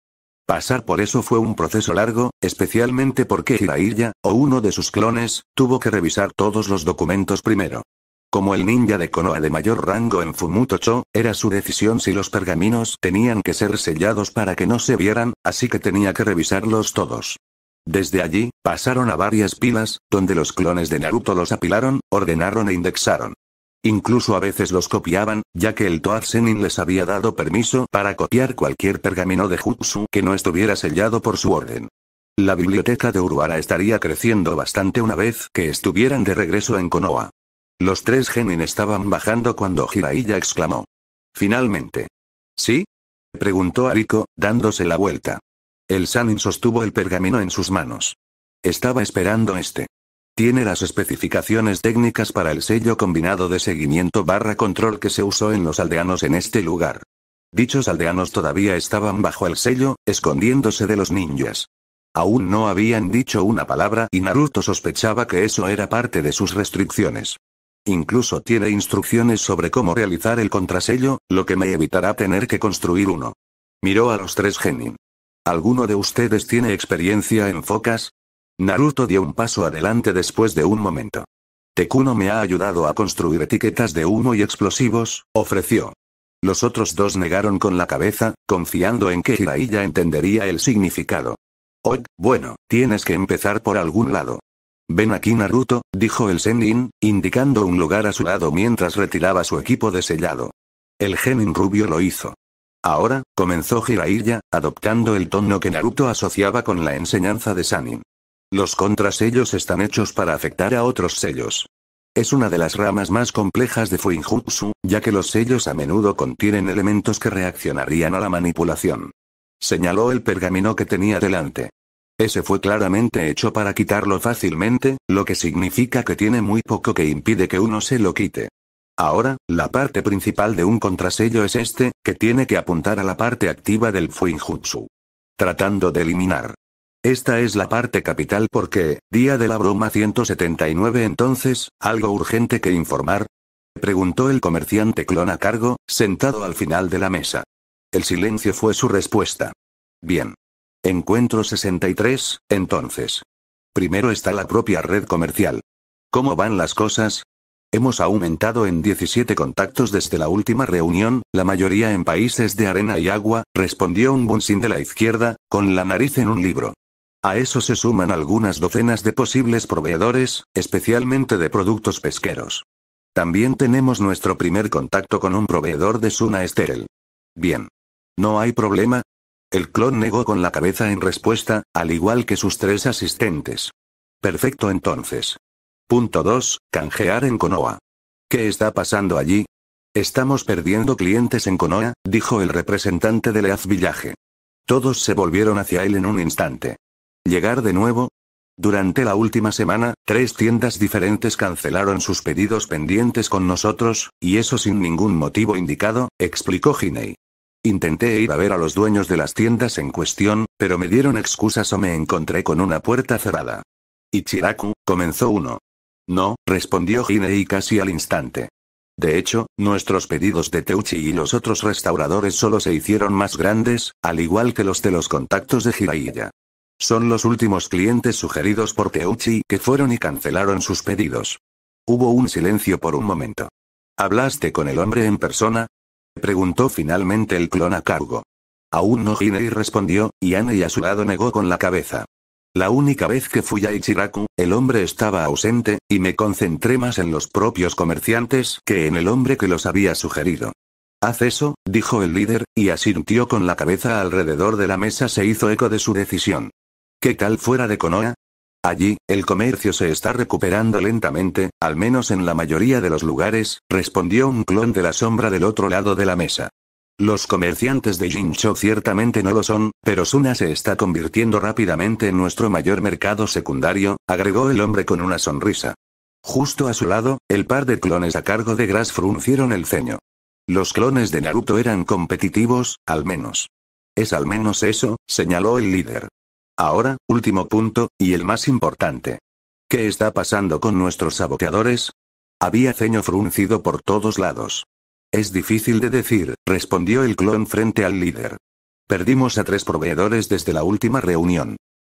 Pasar por eso fue un proceso largo, especialmente porque Hiraiya, o uno de sus clones, tuvo que revisar todos los documentos primero. Como el ninja de Konoha de mayor rango en fumuto era su decisión si los pergaminos tenían que ser sellados para que no se vieran, así que tenía que revisarlos todos. Desde allí, pasaron a varias pilas, donde los clones de Naruto los apilaron, ordenaron e indexaron. Incluso a veces los copiaban, ya que el Toad les había dado permiso para copiar cualquier pergamino de Jutsu que no estuviera sellado por su orden. La biblioteca de Uruara estaría creciendo bastante una vez que estuvieran de regreso en Konoha. Los tres Genin estaban bajando cuando Jiraiya exclamó. Finalmente. ¿Sí? preguntó Ariko, dándose la vuelta. El Sanin sostuvo el pergamino en sus manos. Estaba esperando este. Tiene las especificaciones técnicas para el sello combinado de seguimiento barra control que se usó en los aldeanos en este lugar. Dichos aldeanos todavía estaban bajo el sello, escondiéndose de los ninjas. Aún no habían dicho una palabra y Naruto sospechaba que eso era parte de sus restricciones. Incluso tiene instrucciones sobre cómo realizar el contrasello, lo que me evitará tener que construir uno. Miró a los tres genin. ¿Alguno de ustedes tiene experiencia en focas? Naruto dio un paso adelante después de un momento. Tekuno me ha ayudado a construir etiquetas de humo y explosivos, ofreció. Los otros dos negaron con la cabeza, confiando en que Jiraiya entendería el significado. Oye, bueno, tienes que empezar por algún lado. Ven aquí Naruto, dijo el Sennin, indicando un lugar a su lado mientras retiraba su equipo de sellado. El genin rubio lo hizo. Ahora, comenzó Jiraiya, adoptando el tono que Naruto asociaba con la enseñanza de Sanin. Los contrasellos están hechos para afectar a otros sellos. Es una de las ramas más complejas de Fuinjutsu, ya que los sellos a menudo contienen elementos que reaccionarían a la manipulación. Señaló el pergamino que tenía delante. Ese fue claramente hecho para quitarlo fácilmente, lo que significa que tiene muy poco que impide que uno se lo quite. Ahora, la parte principal de un contrasello es este, que tiene que apuntar a la parte activa del Fuinjutsu. Tratando de eliminar esta es la parte capital porque, día de la broma 179 entonces, ¿algo urgente que informar? Preguntó el comerciante clon a cargo, sentado al final de la mesa. El silencio fue su respuesta. Bien. Encuentro 63, entonces. Primero está la propia red comercial. ¿Cómo van las cosas? Hemos aumentado en 17 contactos desde la última reunión, la mayoría en países de arena y agua, respondió un bunsin de la izquierda, con la nariz en un libro. A eso se suman algunas docenas de posibles proveedores, especialmente de productos pesqueros. También tenemos nuestro primer contacto con un proveedor de Suna Esterel. Bien. ¿No hay problema? El clon negó con la cabeza en respuesta, al igual que sus tres asistentes. Perfecto entonces. Punto 2. Canjear en Konoa. ¿Qué está pasando allí? Estamos perdiendo clientes en Konoa, dijo el representante de Leaz Village. Todos se volvieron hacia él en un instante. Llegar de nuevo. Durante la última semana, tres tiendas diferentes cancelaron sus pedidos pendientes con nosotros, y eso sin ningún motivo indicado, explicó Hinei. Intenté ir a ver a los dueños de las tiendas en cuestión, pero me dieron excusas o me encontré con una puerta cerrada. Ichiraku, comenzó uno. No, respondió Hinei casi al instante. De hecho, nuestros pedidos de Teuchi y los otros restauradores solo se hicieron más grandes, al igual que los de los contactos de Hiraiya. Son los últimos clientes sugeridos por Teuchi que fueron y cancelaron sus pedidos. Hubo un silencio por un momento. ¿Hablaste con el hombre en persona? Preguntó finalmente el clon a cargo. Aún no Hinei respondió, y Anei a su lado negó con la cabeza. La única vez que fui a Ichiraku, el hombre estaba ausente, y me concentré más en los propios comerciantes que en el hombre que los había sugerido. Haz eso, dijo el líder, y asintió con la cabeza alrededor de la mesa se hizo eco de su decisión. ¿Qué tal fuera de Konoha? Allí, el comercio se está recuperando lentamente, al menos en la mayoría de los lugares, respondió un clon de la sombra del otro lado de la mesa. Los comerciantes de Jincho ciertamente no lo son, pero Suna se está convirtiendo rápidamente en nuestro mayor mercado secundario, agregó el hombre con una sonrisa. Justo a su lado, el par de clones a cargo de Grass fruncieron el ceño. Los clones de Naruto eran competitivos, al menos. Es al menos eso, señaló el líder. Ahora, último punto, y el más importante. ¿Qué está pasando con nuestros saboteadores? Había ceño fruncido por todos lados. Es difícil de decir, respondió el clon frente al líder. Perdimos a tres proveedores desde la última reunión.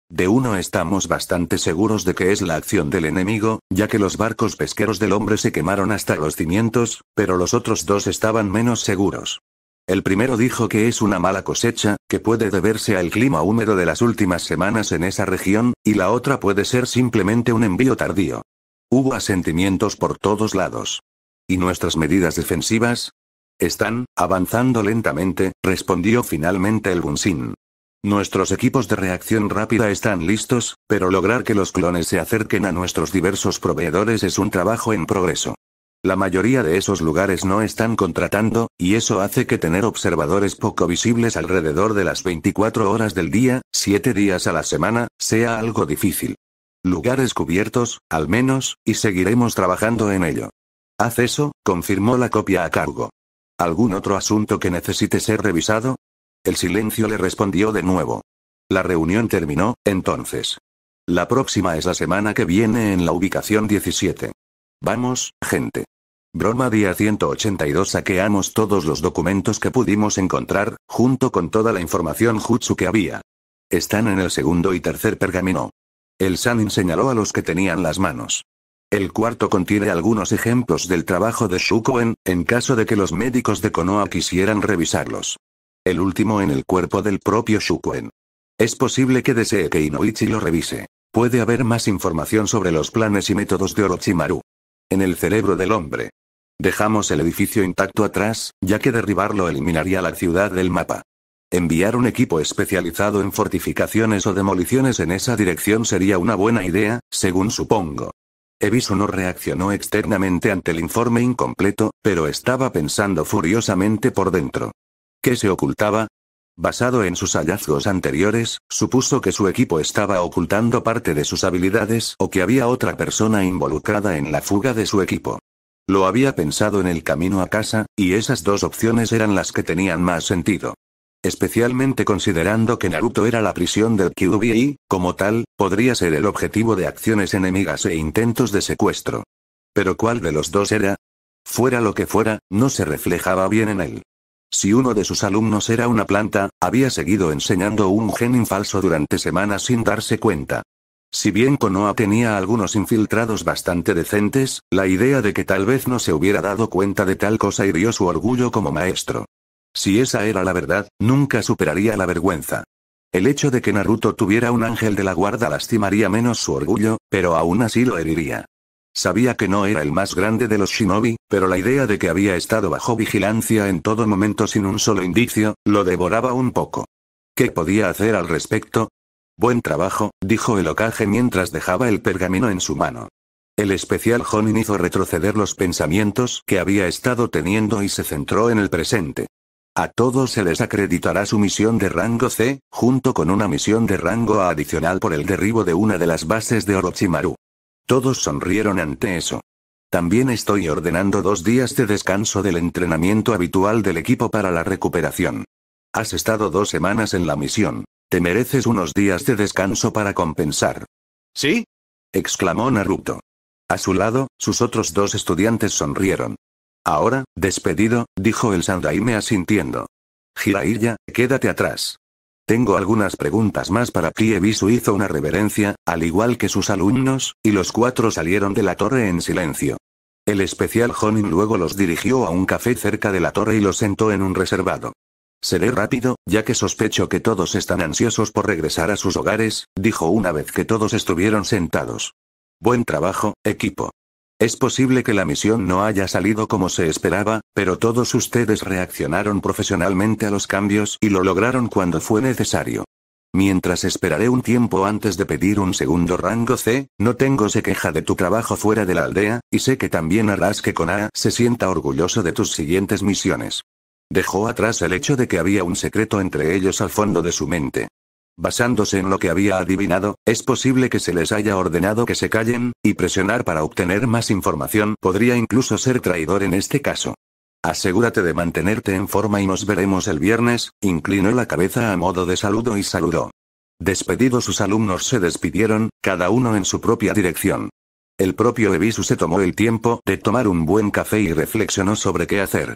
De uno estamos bastante seguros de que es la acción del enemigo, ya que los barcos pesqueros del hombre se quemaron hasta los cimientos, pero los otros dos estaban menos seguros. El primero dijo que es una mala cosecha, que puede deberse al clima húmedo de las últimas semanas en esa región, y la otra puede ser simplemente un envío tardío. Hubo asentimientos por todos lados. ¿Y nuestras medidas defensivas? Están, avanzando lentamente, respondió finalmente el Bunsin. Nuestros equipos de reacción rápida están listos, pero lograr que los clones se acerquen a nuestros diversos proveedores es un trabajo en progreso. La mayoría de esos lugares no están contratando, y eso hace que tener observadores poco visibles alrededor de las 24 horas del día, 7 días a la semana, sea algo difícil. Lugares cubiertos, al menos, y seguiremos trabajando en ello. Haz eso, confirmó la copia a cargo. ¿Algún otro asunto que necesite ser revisado? El silencio le respondió de nuevo. La reunión terminó, entonces. La próxima es la semana que viene en la ubicación 17. Vamos, gente. Broma día 182 saqueamos todos los documentos que pudimos encontrar, junto con toda la información jutsu que había. Están en el segundo y tercer pergamino. El Sanin señaló a los que tenían las manos. El cuarto contiene algunos ejemplos del trabajo de Shukuen, en caso de que los médicos de Konoha quisieran revisarlos. El último en el cuerpo del propio Shukuen. Es posible que desee que Inoichi lo revise. Puede haber más información sobre los planes y métodos de Orochimaru. En el cerebro del hombre, Dejamos el edificio intacto atrás, ya que derribarlo eliminaría la ciudad del mapa. Enviar un equipo especializado en fortificaciones o demoliciones en esa dirección sería una buena idea, según supongo. Eviso no reaccionó externamente ante el informe incompleto, pero estaba pensando furiosamente por dentro. ¿Qué se ocultaba? Basado en sus hallazgos anteriores, supuso que su equipo estaba ocultando parte de sus habilidades o que había otra persona involucrada en la fuga de su equipo. Lo había pensado en el camino a casa, y esas dos opciones eran las que tenían más sentido. Especialmente considerando que Naruto era la prisión del Kyuubi y, como tal, podría ser el objetivo de acciones enemigas e intentos de secuestro. Pero ¿cuál de los dos era? Fuera lo que fuera, no se reflejaba bien en él. Si uno de sus alumnos era una planta, había seguido enseñando un genin falso durante semanas sin darse cuenta. Si bien Konoha tenía algunos infiltrados bastante decentes, la idea de que tal vez no se hubiera dado cuenta de tal cosa hirió su orgullo como maestro. Si esa era la verdad, nunca superaría la vergüenza. El hecho de que Naruto tuviera un ángel de la guarda lastimaría menos su orgullo, pero aún así lo heriría. Sabía que no era el más grande de los shinobi, pero la idea de que había estado bajo vigilancia en todo momento sin un solo indicio, lo devoraba un poco. ¿Qué podía hacer al respecto? Buen trabajo, dijo el ocaje mientras dejaba el pergamino en su mano. El especial Honin hizo retroceder los pensamientos que había estado teniendo y se centró en el presente. A todos se les acreditará su misión de rango C, junto con una misión de rango A adicional por el derribo de una de las bases de Orochimaru. Todos sonrieron ante eso. También estoy ordenando dos días de descanso del entrenamiento habitual del equipo para la recuperación. Has estado dos semanas en la misión. Te mereces unos días de descanso para compensar. ¿Sí? exclamó Naruto. A su lado, sus otros dos estudiantes sonrieron. Ahora, despedido, dijo el Sandaime asintiendo. Jiraiya, quédate atrás. Tengo algunas preguntas más para ti. Ebisu hizo una reverencia, al igual que sus alumnos, y los cuatro salieron de la torre en silencio. El especial Honin luego los dirigió a un café cerca de la torre y los sentó en un reservado. Seré rápido, ya que sospecho que todos están ansiosos por regresar a sus hogares, dijo una vez que todos estuvieron sentados. Buen trabajo, equipo. Es posible que la misión no haya salido como se esperaba, pero todos ustedes reaccionaron profesionalmente a los cambios y lo lograron cuando fue necesario. Mientras esperaré un tiempo antes de pedir un segundo rango C, no tengo se queja de tu trabajo fuera de la aldea, y sé que también harás que Kona se sienta orgulloso de tus siguientes misiones. Dejó atrás el hecho de que había un secreto entre ellos al fondo de su mente. Basándose en lo que había adivinado, es posible que se les haya ordenado que se callen, y presionar para obtener más información podría incluso ser traidor en este caso. Asegúrate de mantenerte en forma y nos veremos el viernes, inclinó la cabeza a modo de saludo y saludó. Despedidos sus alumnos se despidieron, cada uno en su propia dirección. El propio Levisu se tomó el tiempo de tomar un buen café y reflexionó sobre qué hacer.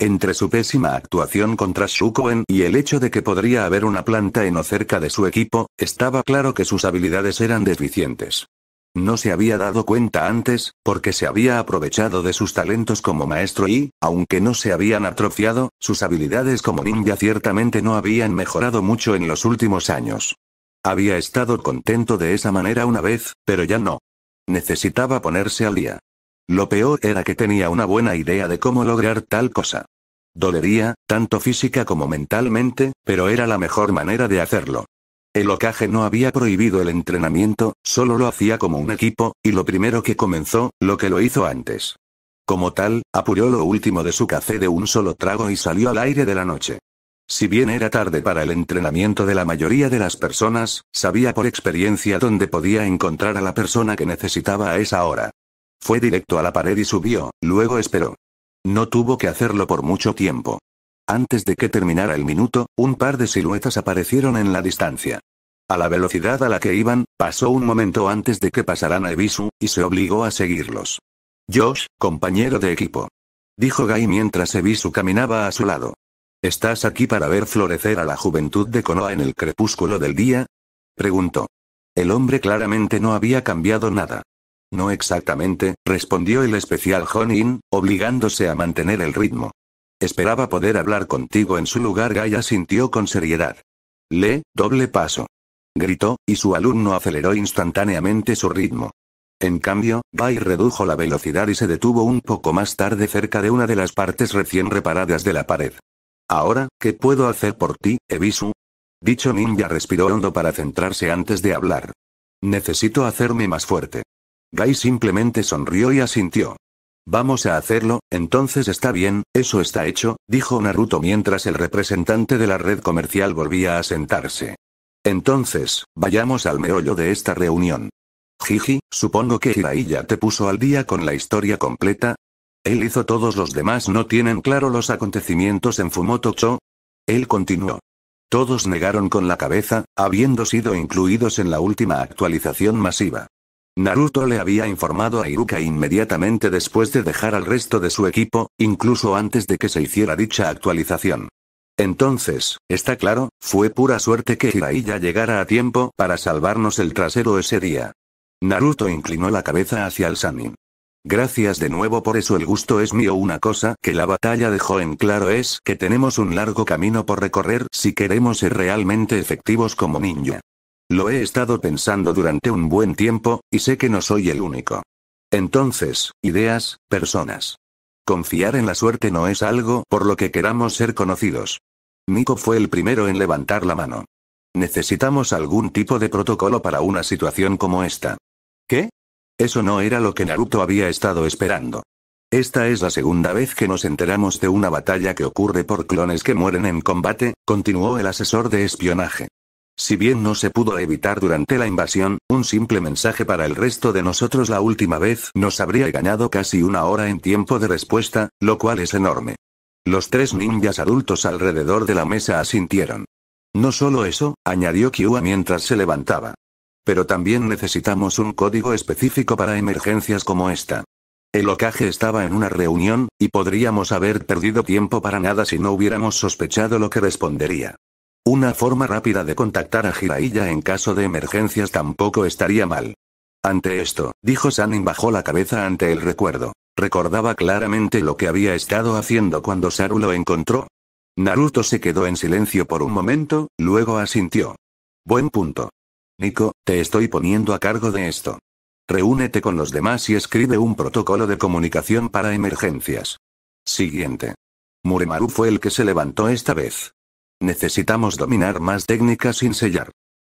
Entre su pésima actuación contra Shukoen y el hecho de que podría haber una planta en o cerca de su equipo, estaba claro que sus habilidades eran deficientes. No se había dado cuenta antes, porque se había aprovechado de sus talentos como maestro y, aunque no se habían atrofiado, sus habilidades como ninja ciertamente no habían mejorado mucho en los últimos años. Había estado contento de esa manera una vez, pero ya no. Necesitaba ponerse al día. Lo peor era que tenía una buena idea de cómo lograr tal cosa. Dolería, tanto física como mentalmente, pero era la mejor manera de hacerlo. El ocaje no había prohibido el entrenamiento, solo lo hacía como un equipo, y lo primero que comenzó, lo que lo hizo antes. Como tal, apuró lo último de su café de un solo trago y salió al aire de la noche. Si bien era tarde para el entrenamiento de la mayoría de las personas, sabía por experiencia dónde podía encontrar a la persona que necesitaba a esa hora. Fue directo a la pared y subió, luego esperó. No tuvo que hacerlo por mucho tiempo. Antes de que terminara el minuto, un par de siluetas aparecieron en la distancia. A la velocidad a la que iban, pasó un momento antes de que pasaran a Ebisu, y se obligó a seguirlos. Josh, compañero de equipo. Dijo Guy mientras Ebisu caminaba a su lado. ¿Estás aquí para ver florecer a la juventud de Konoha en el crepúsculo del día? Preguntó. El hombre claramente no había cambiado nada. No exactamente, respondió el especial Honin, obligándose a mantener el ritmo. Esperaba poder hablar contigo en su lugar. Gaia sintió con seriedad. Le, doble paso. Gritó, y su alumno aceleró instantáneamente su ritmo. En cambio, Bai redujo la velocidad y se detuvo un poco más tarde cerca de una de las partes recién reparadas de la pared. Ahora, ¿qué puedo hacer por ti, Ebisu? Dicho ninja respiró hondo para centrarse antes de hablar. Necesito hacerme más fuerte. Gai simplemente sonrió y asintió. Vamos a hacerlo, entonces está bien, eso está hecho, dijo Naruto mientras el representante de la red comercial volvía a sentarse. Entonces, vayamos al meollo de esta reunión. Jiji, supongo que Hirai ya te puso al día con la historia completa. Él hizo todos los demás no tienen claro los acontecimientos en Fumoto-cho. Él continuó. Todos negaron con la cabeza, habiendo sido incluidos en la última actualización masiva. Naruto le había informado a Iruka inmediatamente después de dejar al resto de su equipo, incluso antes de que se hiciera dicha actualización. Entonces, está claro, fue pura suerte que Hiraiya llegara a tiempo para salvarnos el trasero ese día. Naruto inclinó la cabeza hacia el Sanin. Gracias de nuevo por eso el gusto es mío. Una cosa que la batalla dejó en claro es que tenemos un largo camino por recorrer si queremos ser realmente efectivos como ninja. Lo he estado pensando durante un buen tiempo, y sé que no soy el único. Entonces, ideas, personas. Confiar en la suerte no es algo por lo que queramos ser conocidos. Miko fue el primero en levantar la mano. Necesitamos algún tipo de protocolo para una situación como esta. ¿Qué? Eso no era lo que Naruto había estado esperando. Esta es la segunda vez que nos enteramos de una batalla que ocurre por clones que mueren en combate, continuó el asesor de espionaje. Si bien no se pudo evitar durante la invasión, un simple mensaje para el resto de nosotros la última vez nos habría ganado casi una hora en tiempo de respuesta, lo cual es enorme. Los tres ninjas adultos alrededor de la mesa asintieron. No solo eso, añadió Kiwa mientras se levantaba. Pero también necesitamos un código específico para emergencias como esta. El ocaje estaba en una reunión, y podríamos haber perdido tiempo para nada si no hubiéramos sospechado lo que respondería. Una forma rápida de contactar a Jiraiya en caso de emergencias tampoco estaría mal. Ante esto, dijo Sanin bajó la cabeza ante el recuerdo. Recordaba claramente lo que había estado haciendo cuando Saru lo encontró. Naruto se quedó en silencio por un momento, luego asintió. Buen punto. Nico, te estoy poniendo a cargo de esto. Reúnete con los demás y escribe un protocolo de comunicación para emergencias. Siguiente. Muremaru fue el que se levantó esta vez. Necesitamos dominar más técnicas sin sellar.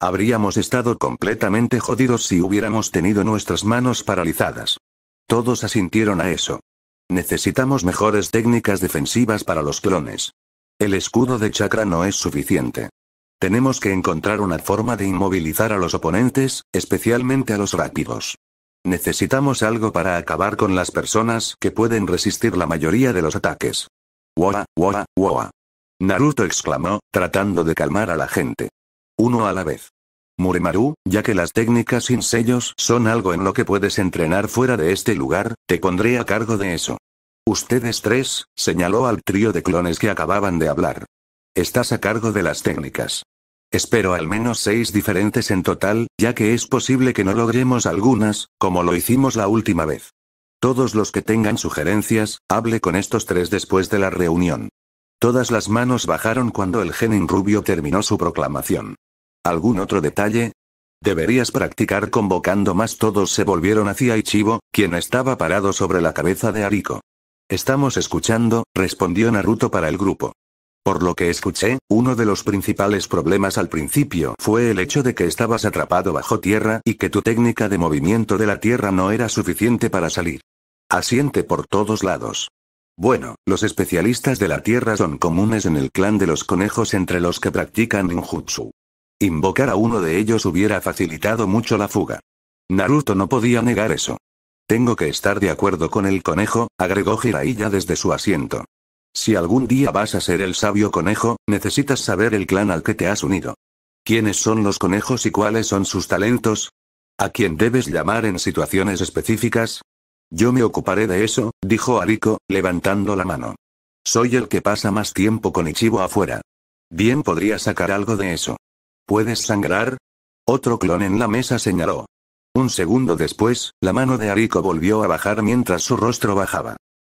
Habríamos estado completamente jodidos si hubiéramos tenido nuestras manos paralizadas. Todos asintieron a eso. Necesitamos mejores técnicas defensivas para los clones. El escudo de chakra no es suficiente. Tenemos que encontrar una forma de inmovilizar a los oponentes, especialmente a los rápidos. Necesitamos algo para acabar con las personas que pueden resistir la mayoría de los ataques. Woa, woa, woa. Naruto exclamó, tratando de calmar a la gente. Uno a la vez. Muremaru, ya que las técnicas sin sellos son algo en lo que puedes entrenar fuera de este lugar, te pondré a cargo de eso. Ustedes tres, señaló al trío de clones que acababan de hablar. Estás a cargo de las técnicas. Espero al menos seis diferentes en total, ya que es posible que no logremos algunas, como lo hicimos la última vez. Todos los que tengan sugerencias, hable con estos tres después de la reunión. Todas las manos bajaron cuando el genin rubio terminó su proclamación. ¿Algún otro detalle? Deberías practicar convocando más. Todos se volvieron hacia Ichibo, quien estaba parado sobre la cabeza de Ariko. Estamos escuchando, respondió Naruto para el grupo. Por lo que escuché, uno de los principales problemas al principio fue el hecho de que estabas atrapado bajo tierra y que tu técnica de movimiento de la tierra no era suficiente para salir. Asiente por todos lados. Bueno, los especialistas de la tierra son comunes en el clan de los conejos entre los que practican ninjutsu. Invocar a uno de ellos hubiera facilitado mucho la fuga. Naruto no podía negar eso. Tengo que estar de acuerdo con el conejo, agregó Jiraiya desde su asiento. Si algún día vas a ser el sabio conejo, necesitas saber el clan al que te has unido. ¿Quiénes son los conejos y cuáles son sus talentos? ¿A quién debes llamar en situaciones específicas? Yo me ocuparé de eso, dijo Ariko, levantando la mano. Soy el que pasa más tiempo con Ichibo afuera. Bien podría sacar algo de eso. ¿Puedes sangrar? Otro clon en la mesa señaló. Un segundo después, la mano de Ariko volvió a bajar mientras su rostro bajaba.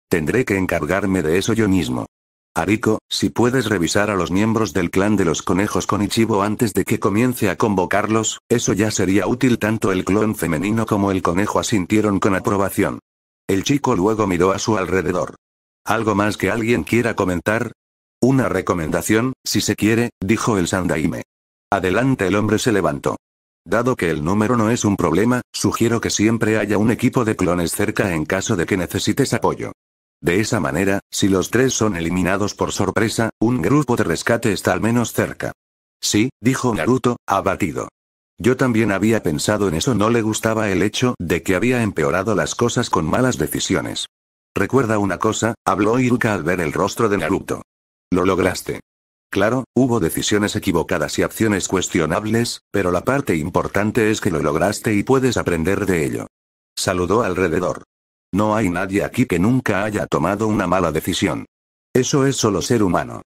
Tendré que encargarme de eso yo mismo. Ariko, si puedes revisar a los miembros del clan de los conejos con Ichibo antes de que comience a convocarlos, eso ya sería útil tanto el clon femenino como el conejo asintieron con aprobación. El chico luego miró a su alrededor. ¿Algo más que alguien quiera comentar? Una recomendación, si se quiere, dijo el Sandaime. Adelante el hombre se levantó. Dado que el número no es un problema, sugiero que siempre haya un equipo de clones cerca en caso de que necesites apoyo. De esa manera, si los tres son eliminados por sorpresa, un grupo de rescate está al menos cerca. Sí, dijo Naruto, abatido. Yo también había pensado en eso, no le gustaba el hecho de que había empeorado las cosas con malas decisiones. Recuerda una cosa, habló Iruka al ver el rostro de Naruto. Lo lograste. Claro, hubo decisiones equivocadas y acciones cuestionables, pero la parte importante es que lo lograste y puedes aprender de ello. Saludó alrededor. No hay nadie aquí que nunca haya tomado una mala decisión. Eso es solo ser humano.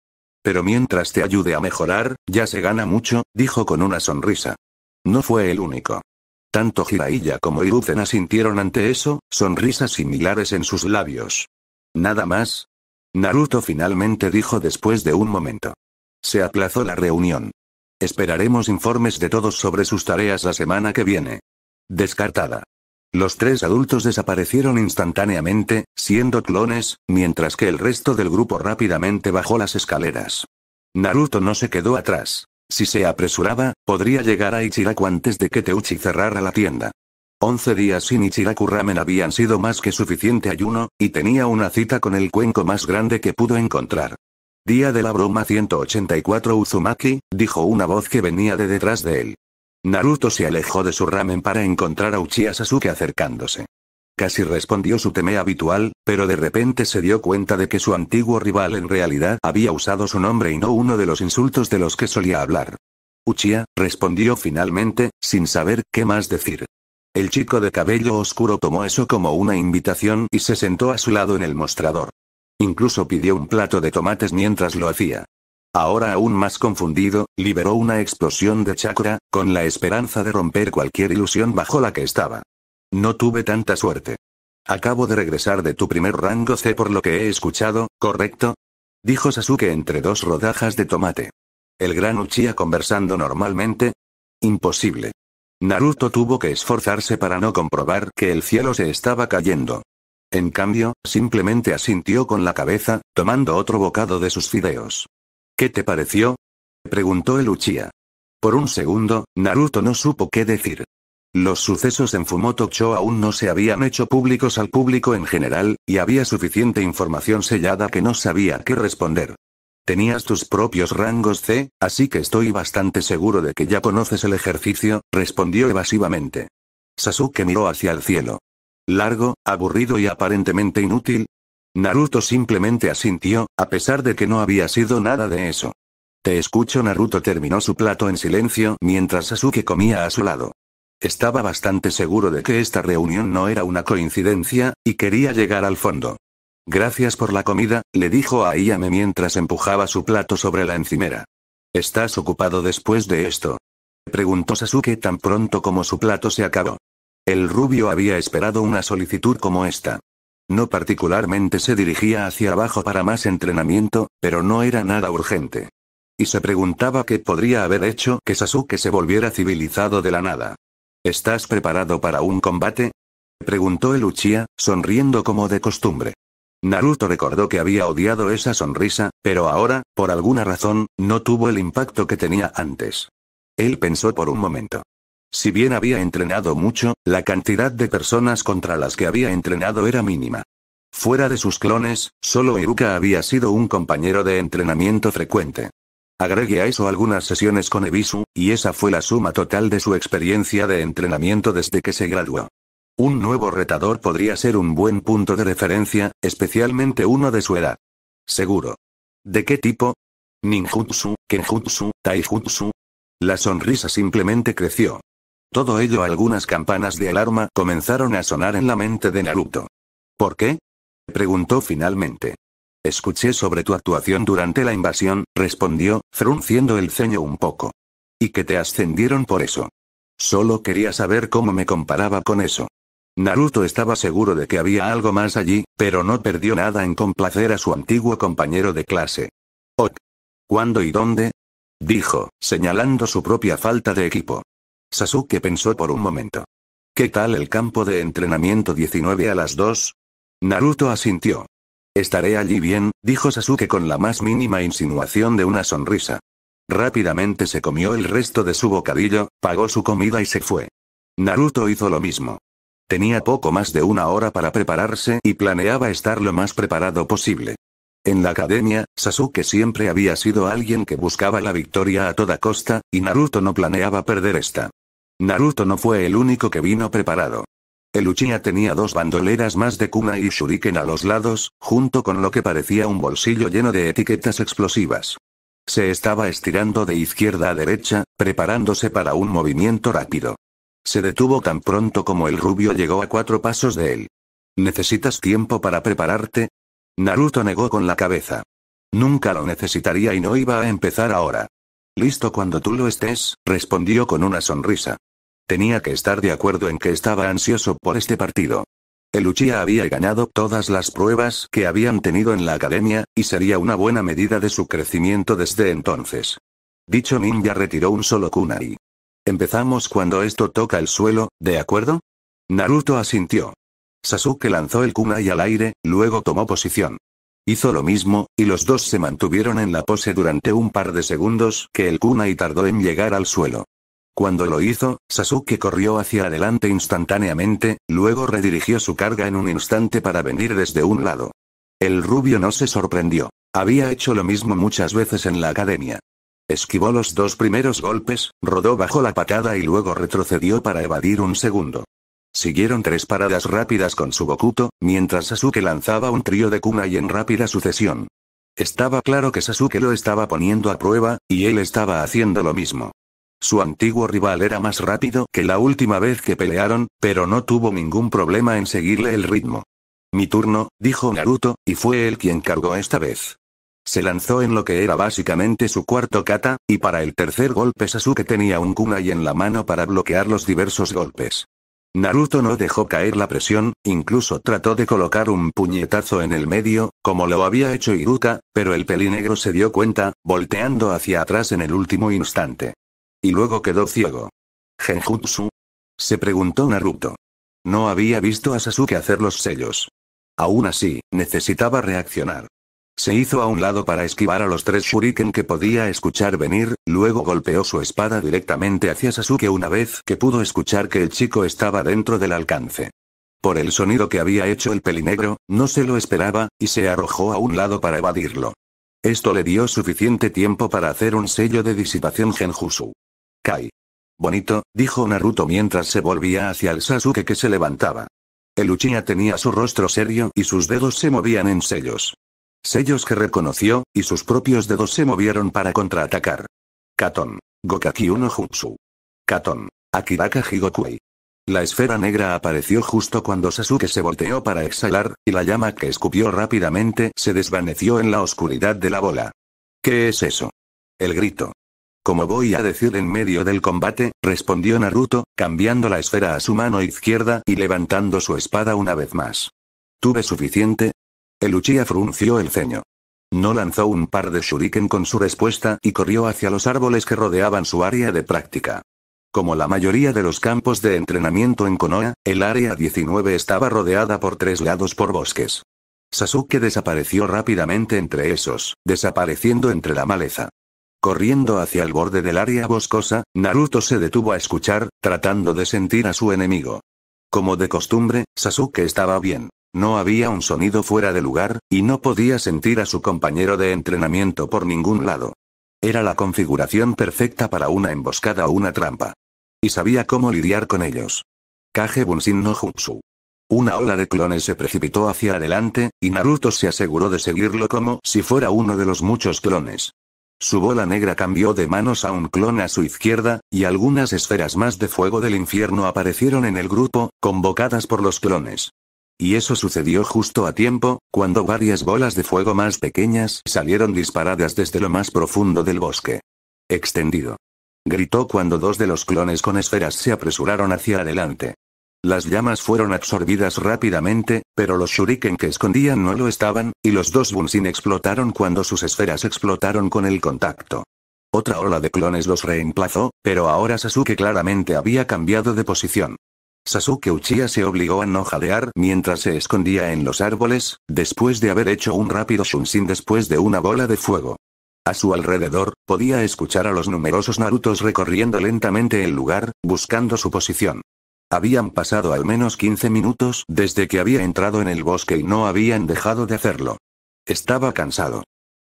Pero mientras te ayude a mejorar, ya se gana mucho, dijo con una sonrisa. No fue el único. Tanto Jiraiya como Irucena sintieron ante eso, sonrisas similares en sus labios. ¿Nada más? Naruto finalmente dijo después de un momento. Se aplazó la reunión. Esperaremos informes de todos sobre sus tareas la semana que viene. Descartada. Los tres adultos desaparecieron instantáneamente, siendo clones, mientras que el resto del grupo rápidamente bajó las escaleras. Naruto no se quedó atrás. Si se apresuraba, podría llegar a Ichiraku antes de que Teuchi cerrara la tienda. Once días sin Ichiraku Ramen habían sido más que suficiente ayuno, y tenía una cita con el cuenco más grande que pudo encontrar. Día de la broma 184 Uzumaki, dijo una voz que venía de detrás de él. Naruto se alejó de su ramen para encontrar a Uchiha Sasuke acercándose. Casi respondió su teme habitual, pero de repente se dio cuenta de que su antiguo rival en realidad había usado su nombre y no uno de los insultos de los que solía hablar. Uchiha, respondió finalmente, sin saber qué más decir. El chico de cabello oscuro tomó eso como una invitación y se sentó a su lado en el mostrador. Incluso pidió un plato de tomates mientras lo hacía ahora aún más confundido, liberó una explosión de chakra, con la esperanza de romper cualquier ilusión bajo la que estaba. No tuve tanta suerte. Acabo de regresar de tu primer rango C por lo que he escuchado, ¿correcto? Dijo Sasuke entre dos rodajas de tomate. ¿El gran Uchiha conversando normalmente? Imposible. Naruto tuvo que esforzarse para no comprobar que el cielo se estaba cayendo. En cambio, simplemente asintió con la cabeza, tomando otro bocado de sus fideos. ¿Qué te pareció? preguntó el Uchiha. Por un segundo, Naruto no supo qué decir. Los sucesos en Fumoto Cho aún no se habían hecho públicos al público en general, y había suficiente información sellada que no sabía qué responder. Tenías tus propios rangos C, así que estoy bastante seguro de que ya conoces el ejercicio, respondió evasivamente. Sasuke miró hacia el cielo. Largo, aburrido y aparentemente inútil, Naruto simplemente asintió, a pesar de que no había sido nada de eso. Te escucho Naruto terminó su plato en silencio mientras Sasuke comía a su lado. Estaba bastante seguro de que esta reunión no era una coincidencia, y quería llegar al fondo. Gracias por la comida, le dijo a Iyame mientras empujaba su plato sobre la encimera. ¿Estás ocupado después de esto? Preguntó Sasuke tan pronto como su plato se acabó. El rubio había esperado una solicitud como esta. No particularmente se dirigía hacia abajo para más entrenamiento, pero no era nada urgente. Y se preguntaba qué podría haber hecho que Sasuke se volviera civilizado de la nada. ¿Estás preparado para un combate? Preguntó el Uchiha, sonriendo como de costumbre. Naruto recordó que había odiado esa sonrisa, pero ahora, por alguna razón, no tuvo el impacto que tenía antes. Él pensó por un momento. Si bien había entrenado mucho, la cantidad de personas contra las que había entrenado era mínima. Fuera de sus clones, solo Iruka había sido un compañero de entrenamiento frecuente. Agregue a eso algunas sesiones con Ebisu, y esa fue la suma total de su experiencia de entrenamiento desde que se graduó. Un nuevo retador podría ser un buen punto de referencia, especialmente uno de su edad. Seguro. ¿De qué tipo? Ninjutsu, Kenjutsu, Taijutsu. La sonrisa simplemente creció. Todo ello algunas campanas de alarma comenzaron a sonar en la mente de Naruto. ¿Por qué? preguntó finalmente. Escuché sobre tu actuación durante la invasión, respondió, frunciendo el ceño un poco. Y que te ascendieron por eso. Solo quería saber cómo me comparaba con eso. Naruto estaba seguro de que había algo más allí, pero no perdió nada en complacer a su antiguo compañero de clase. Ok. ¿Cuándo y dónde? Dijo, señalando su propia falta de equipo. Sasuke pensó por un momento. ¿Qué tal el campo de entrenamiento 19 a las 2? Naruto asintió. Estaré allí bien, dijo Sasuke con la más mínima insinuación de una sonrisa. Rápidamente se comió el resto de su bocadillo, pagó su comida y se fue. Naruto hizo lo mismo. Tenía poco más de una hora para prepararse y planeaba estar lo más preparado posible. En la academia, Sasuke siempre había sido alguien que buscaba la victoria a toda costa, y Naruto no planeaba perder esta. Naruto no fue el único que vino preparado. El Uchiha tenía dos bandoleras más de Kuna y Shuriken a los lados, junto con lo que parecía un bolsillo lleno de etiquetas explosivas. Se estaba estirando de izquierda a derecha, preparándose para un movimiento rápido. Se detuvo tan pronto como el rubio llegó a cuatro pasos de él. ¿Necesitas tiempo para prepararte? Naruto negó con la cabeza. Nunca lo necesitaría y no iba a empezar ahora. Listo cuando tú lo estés, respondió con una sonrisa. Tenía que estar de acuerdo en que estaba ansioso por este partido. El Uchiha había ganado todas las pruebas que habían tenido en la academia, y sería una buena medida de su crecimiento desde entonces. Dicho ninja retiró un solo kunai. Empezamos cuando esto toca el suelo, ¿de acuerdo? Naruto asintió. Sasuke lanzó el kunai al aire, luego tomó posición. Hizo lo mismo, y los dos se mantuvieron en la pose durante un par de segundos que el kunai tardó en llegar al suelo. Cuando lo hizo, Sasuke corrió hacia adelante instantáneamente, luego redirigió su carga en un instante para venir desde un lado. El rubio no se sorprendió. Había hecho lo mismo muchas veces en la academia. Esquivó los dos primeros golpes, rodó bajo la patada y luego retrocedió para evadir un segundo. Siguieron tres paradas rápidas con su Bokuto, mientras Sasuke lanzaba un trío de Kunai en rápida sucesión. Estaba claro que Sasuke lo estaba poniendo a prueba, y él estaba haciendo lo mismo. Su antiguo rival era más rápido que la última vez que pelearon, pero no tuvo ningún problema en seguirle el ritmo. Mi turno, dijo Naruto, y fue él quien cargó esta vez. Se lanzó en lo que era básicamente su cuarto kata, y para el tercer golpe Sasuke tenía un kunai en la mano para bloquear los diversos golpes. Naruto no dejó caer la presión, incluso trató de colocar un puñetazo en el medio, como lo había hecho Iruka, pero el pelinegro se dio cuenta, volteando hacia atrás en el último instante. Y luego quedó ciego. ¿Genjutsu? Se preguntó Naruto. No había visto a Sasuke hacer los sellos. Aún así, necesitaba reaccionar. Se hizo a un lado para esquivar a los tres shuriken que podía escuchar venir, luego golpeó su espada directamente hacia Sasuke una vez que pudo escuchar que el chico estaba dentro del alcance. Por el sonido que había hecho el pelinegro, no se lo esperaba, y se arrojó a un lado para evadirlo. Esto le dio suficiente tiempo para hacer un sello de disipación genjutsu. Kai. Bonito, dijo Naruto mientras se volvía hacia el Sasuke que se levantaba. El Uchiha tenía su rostro serio y sus dedos se movían en sellos. Sellos que reconoció, y sus propios dedos se movieron para contraatacar. Katon. Gokaki uno Jutsu. Katon. Akiraka Higokui. La esfera negra apareció justo cuando Sasuke se volteó para exhalar, y la llama que escupió rápidamente se desvaneció en la oscuridad de la bola. ¿Qué es eso? El grito. Como voy a decir en medio del combate, respondió Naruto, cambiando la esfera a su mano izquierda y levantando su espada una vez más. ¿Tuve suficiente? El Uchiha frunció el ceño. No lanzó un par de shuriken con su respuesta y corrió hacia los árboles que rodeaban su área de práctica. Como la mayoría de los campos de entrenamiento en Konoha, el área 19 estaba rodeada por tres lados por bosques. Sasuke desapareció rápidamente entre esos, desapareciendo entre la maleza. Corriendo hacia el borde del área boscosa, Naruto se detuvo a escuchar, tratando de sentir a su enemigo. Como de costumbre, Sasuke estaba bien. No había un sonido fuera de lugar, y no podía sentir a su compañero de entrenamiento por ningún lado. Era la configuración perfecta para una emboscada o una trampa. Y sabía cómo lidiar con ellos. Kage Bunshin no Jutsu. Una ola de clones se precipitó hacia adelante, y Naruto se aseguró de seguirlo como si fuera uno de los muchos clones. Su bola negra cambió de manos a un clon a su izquierda, y algunas esferas más de fuego del infierno aparecieron en el grupo, convocadas por los clones. Y eso sucedió justo a tiempo, cuando varias bolas de fuego más pequeñas salieron disparadas desde lo más profundo del bosque. Extendido. Gritó cuando dos de los clones con esferas se apresuraron hacia adelante. Las llamas fueron absorbidas rápidamente, pero los shuriken que escondían no lo estaban, y los dos Bunsin explotaron cuando sus esferas explotaron con el contacto. Otra ola de clones los reemplazó, pero ahora Sasuke claramente había cambiado de posición. Sasuke Uchiha se obligó a no jadear mientras se escondía en los árboles, después de haber hecho un rápido Shunshin después de una bola de fuego. A su alrededor, podía escuchar a los numerosos Narutos recorriendo lentamente el lugar, buscando su posición. Habían pasado al menos 15 minutos desde que había entrado en el bosque y no habían dejado de hacerlo. Estaba cansado.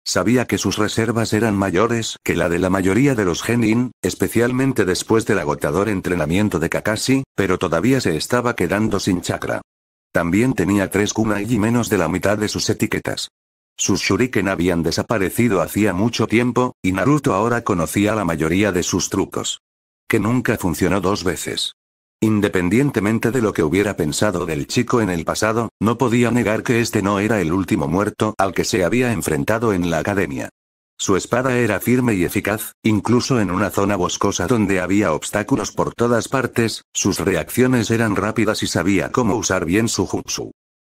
Sabía que sus reservas eran mayores que la de la mayoría de los genin, especialmente después del agotador entrenamiento de Kakashi, pero todavía se estaba quedando sin chakra. También tenía tres kunai y menos de la mitad de sus etiquetas. Sus shuriken habían desaparecido hacía mucho tiempo, y Naruto ahora conocía la mayoría de sus trucos. Que nunca funcionó dos veces. Independientemente de lo que hubiera pensado del chico en el pasado, no podía negar que este no era el último muerto al que se había enfrentado en la academia. Su espada era firme y eficaz, incluso en una zona boscosa donde había obstáculos por todas partes, sus reacciones eran rápidas y sabía cómo usar bien su jutsu.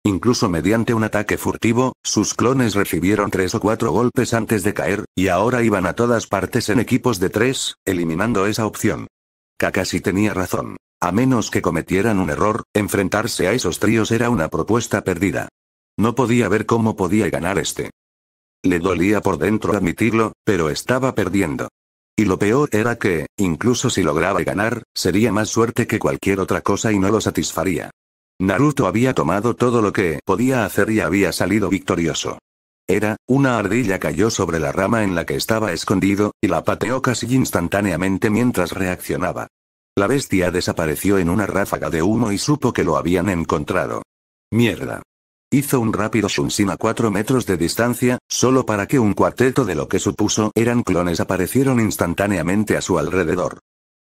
Incluso mediante un ataque furtivo, sus clones recibieron tres o cuatro golpes antes de caer, y ahora iban a todas partes en equipos de tres, eliminando esa opción. Kakashi tenía razón. A menos que cometieran un error, enfrentarse a esos tríos era una propuesta perdida. No podía ver cómo podía ganar este. Le dolía por dentro admitirlo, pero estaba perdiendo. Y lo peor era que, incluso si lograba ganar, sería más suerte que cualquier otra cosa y no lo satisfaría. Naruto había tomado todo lo que podía hacer y había salido victorioso. Era, una ardilla cayó sobre la rama en la que estaba escondido, y la pateó casi instantáneamente mientras reaccionaba. La bestia desapareció en una ráfaga de humo y supo que lo habían encontrado. Mierda. Hizo un rápido Shunshin a 4 metros de distancia, solo para que un cuarteto de lo que supuso eran clones aparecieron instantáneamente a su alrededor.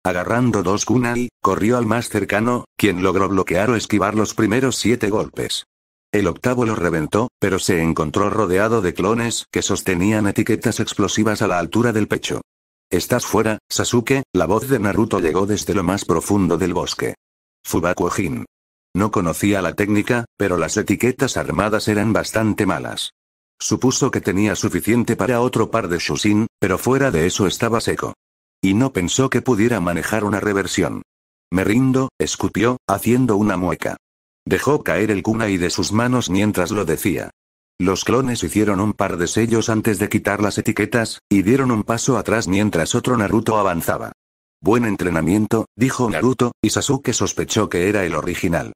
Agarrando dos kunai, corrió al más cercano, quien logró bloquear o esquivar los primeros siete golpes. El octavo lo reventó, pero se encontró rodeado de clones que sostenían etiquetas explosivas a la altura del pecho. Estás fuera, Sasuke, la voz de Naruto llegó desde lo más profundo del bosque. Fubaku-jin. No conocía la técnica, pero las etiquetas armadas eran bastante malas. Supuso que tenía suficiente para otro par de Shushin, pero fuera de eso estaba seco. Y no pensó que pudiera manejar una reversión. Me rindo, escupió, haciendo una mueca. Dejó caer el kunai de sus manos mientras lo decía. Los clones hicieron un par de sellos antes de quitar las etiquetas, y dieron un paso atrás mientras otro Naruto avanzaba. Buen entrenamiento, dijo Naruto, y Sasuke sospechó que era el original.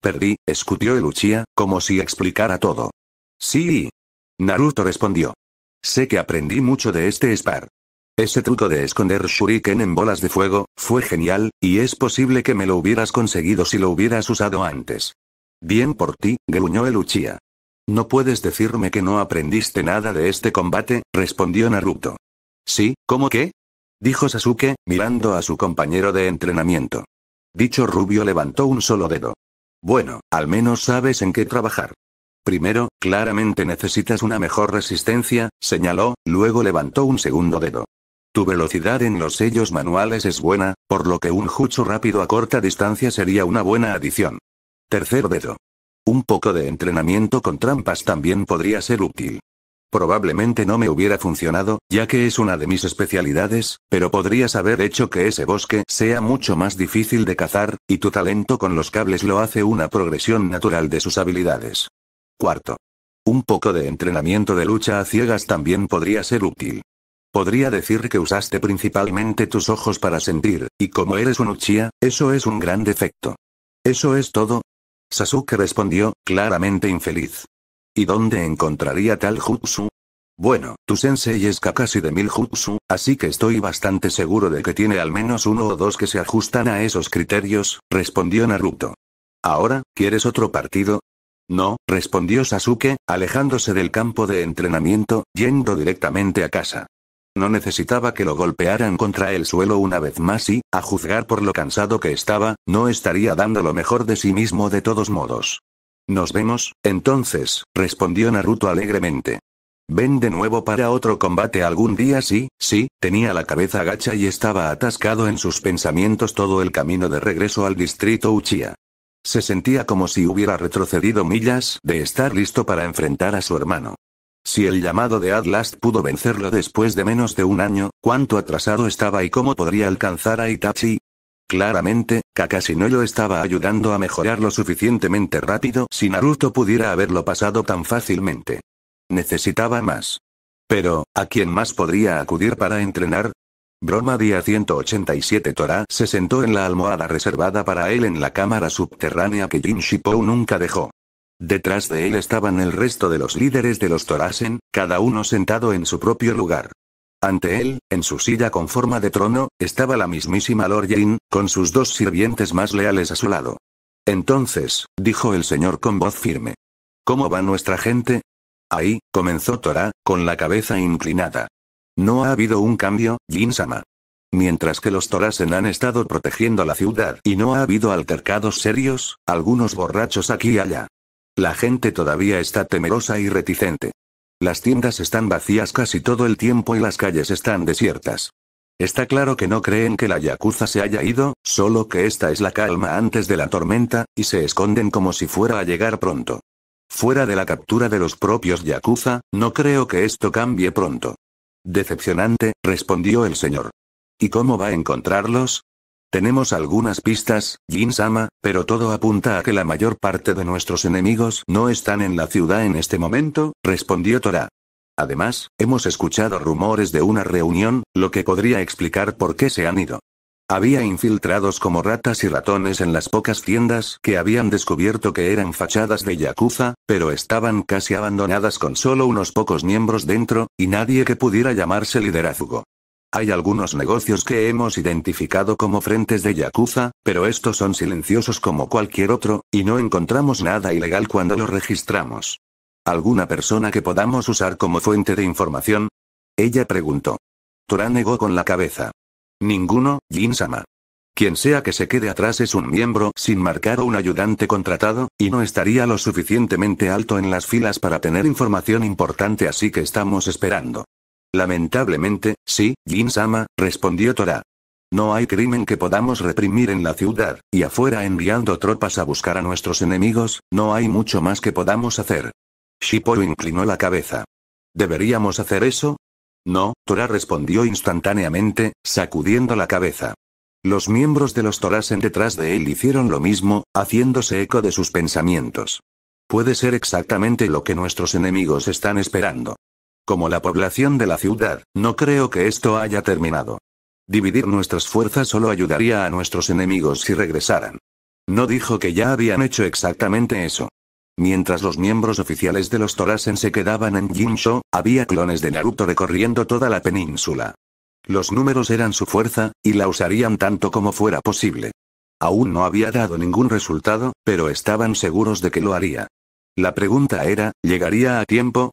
Perdí, escupió el Uchiha, como si explicara todo. Sí. Naruto respondió. Sé que aprendí mucho de este spar. Ese truco de esconder shuriken en bolas de fuego, fue genial, y es posible que me lo hubieras conseguido si lo hubieras usado antes. Bien por ti, gruñó el Uchiha. No puedes decirme que no aprendiste nada de este combate, respondió Naruto. Sí, ¿cómo qué? dijo Sasuke, mirando a su compañero de entrenamiento. Dicho rubio levantó un solo dedo. Bueno, al menos sabes en qué trabajar. Primero, claramente necesitas una mejor resistencia, señaló, luego levantó un segundo dedo. Tu velocidad en los sellos manuales es buena, por lo que un jutsu rápido a corta distancia sería una buena adición. Tercer dedo. Un poco de entrenamiento con trampas también podría ser útil. Probablemente no me hubiera funcionado, ya que es una de mis especialidades, pero podrías haber hecho que ese bosque sea mucho más difícil de cazar, y tu talento con los cables lo hace una progresión natural de sus habilidades. Cuarto. Un poco de entrenamiento de lucha a ciegas también podría ser útil. Podría decir que usaste principalmente tus ojos para sentir, y como eres un Uchiha, eso es un gran defecto. Eso es todo, Sasuke respondió, claramente infeliz. ¿Y dónde encontraría tal jutsu? Bueno, tu sensei es Kakashi de mil jutsu, así que estoy bastante seguro de que tiene al menos uno o dos que se ajustan a esos criterios, respondió Naruto. Ahora, ¿quieres otro partido? No, respondió Sasuke, alejándose del campo de entrenamiento, yendo directamente a casa. No necesitaba que lo golpearan contra el suelo una vez más y, a juzgar por lo cansado que estaba, no estaría dando lo mejor de sí mismo de todos modos. Nos vemos, entonces, respondió Naruto alegremente. Ven de nuevo para otro combate algún día sí, sí, tenía la cabeza agacha y estaba atascado en sus pensamientos todo el camino de regreso al distrito Uchiha. Se sentía como si hubiera retrocedido millas de estar listo para enfrentar a su hermano. Si el llamado de Atlas pudo vencerlo después de menos de un año, ¿cuánto atrasado estaba y cómo podría alcanzar a Itachi? Claramente, Kakashi no lo estaba ayudando a mejorar lo suficientemente rápido si Naruto pudiera haberlo pasado tan fácilmente. Necesitaba más. Pero, ¿a quién más podría acudir para entrenar? Broma día 187 Tora se sentó en la almohada reservada para él en la cámara subterránea que Jin nunca dejó. Detrás de él estaban el resto de los líderes de los Torasen, cada uno sentado en su propio lugar. Ante él, en su silla con forma de trono, estaba la mismísima Lord yin con sus dos sirvientes más leales a su lado. Entonces, dijo el señor con voz firme. ¿Cómo va nuestra gente? Ahí, comenzó Tora, con la cabeza inclinada. No ha habido un cambio, Jin-sama. Mientras que los Torasen han estado protegiendo la ciudad y no ha habido altercados serios, algunos borrachos aquí y allá. La gente todavía está temerosa y reticente. Las tiendas están vacías casi todo el tiempo y las calles están desiertas. Está claro que no creen que la Yakuza se haya ido, solo que esta es la calma antes de la tormenta, y se esconden como si fuera a llegar pronto. Fuera de la captura de los propios Yakuza, no creo que esto cambie pronto. Decepcionante, respondió el señor. ¿Y cómo va a encontrarlos? Tenemos algunas pistas, Jin-sama, pero todo apunta a que la mayor parte de nuestros enemigos no están en la ciudad en este momento, respondió Tora. Además, hemos escuchado rumores de una reunión, lo que podría explicar por qué se han ido. Había infiltrados como ratas y ratones en las pocas tiendas que habían descubierto que eran fachadas de Yakuza, pero estaban casi abandonadas con solo unos pocos miembros dentro, y nadie que pudiera llamarse liderazgo. Hay algunos negocios que hemos identificado como frentes de Yakuza, pero estos son silenciosos como cualquier otro, y no encontramos nada ilegal cuando lo registramos. ¿Alguna persona que podamos usar como fuente de información? Ella preguntó. Tora negó con la cabeza. Ninguno, Jin-sama. Quien sea que se quede atrás es un miembro sin marcar o un ayudante contratado, y no estaría lo suficientemente alto en las filas para tener información importante así que estamos esperando. Lamentablemente, sí, Jin-sama, respondió Torah. No hay crimen que podamos reprimir en la ciudad, y afuera enviando tropas a buscar a nuestros enemigos, no hay mucho más que podamos hacer. Shippo inclinó la cabeza. ¿Deberíamos hacer eso? No, Torah respondió instantáneamente, sacudiendo la cabeza. Los miembros de los en detrás de él hicieron lo mismo, haciéndose eco de sus pensamientos. Puede ser exactamente lo que nuestros enemigos están esperando. Como la población de la ciudad, no creo que esto haya terminado. Dividir nuestras fuerzas solo ayudaría a nuestros enemigos si regresaran. No dijo que ya habían hecho exactamente eso. Mientras los miembros oficiales de los Torasen se quedaban en Jinsho, había clones de Naruto recorriendo toda la península. Los números eran su fuerza, y la usarían tanto como fuera posible. Aún no había dado ningún resultado, pero estaban seguros de que lo haría. La pregunta era, ¿llegaría a tiempo?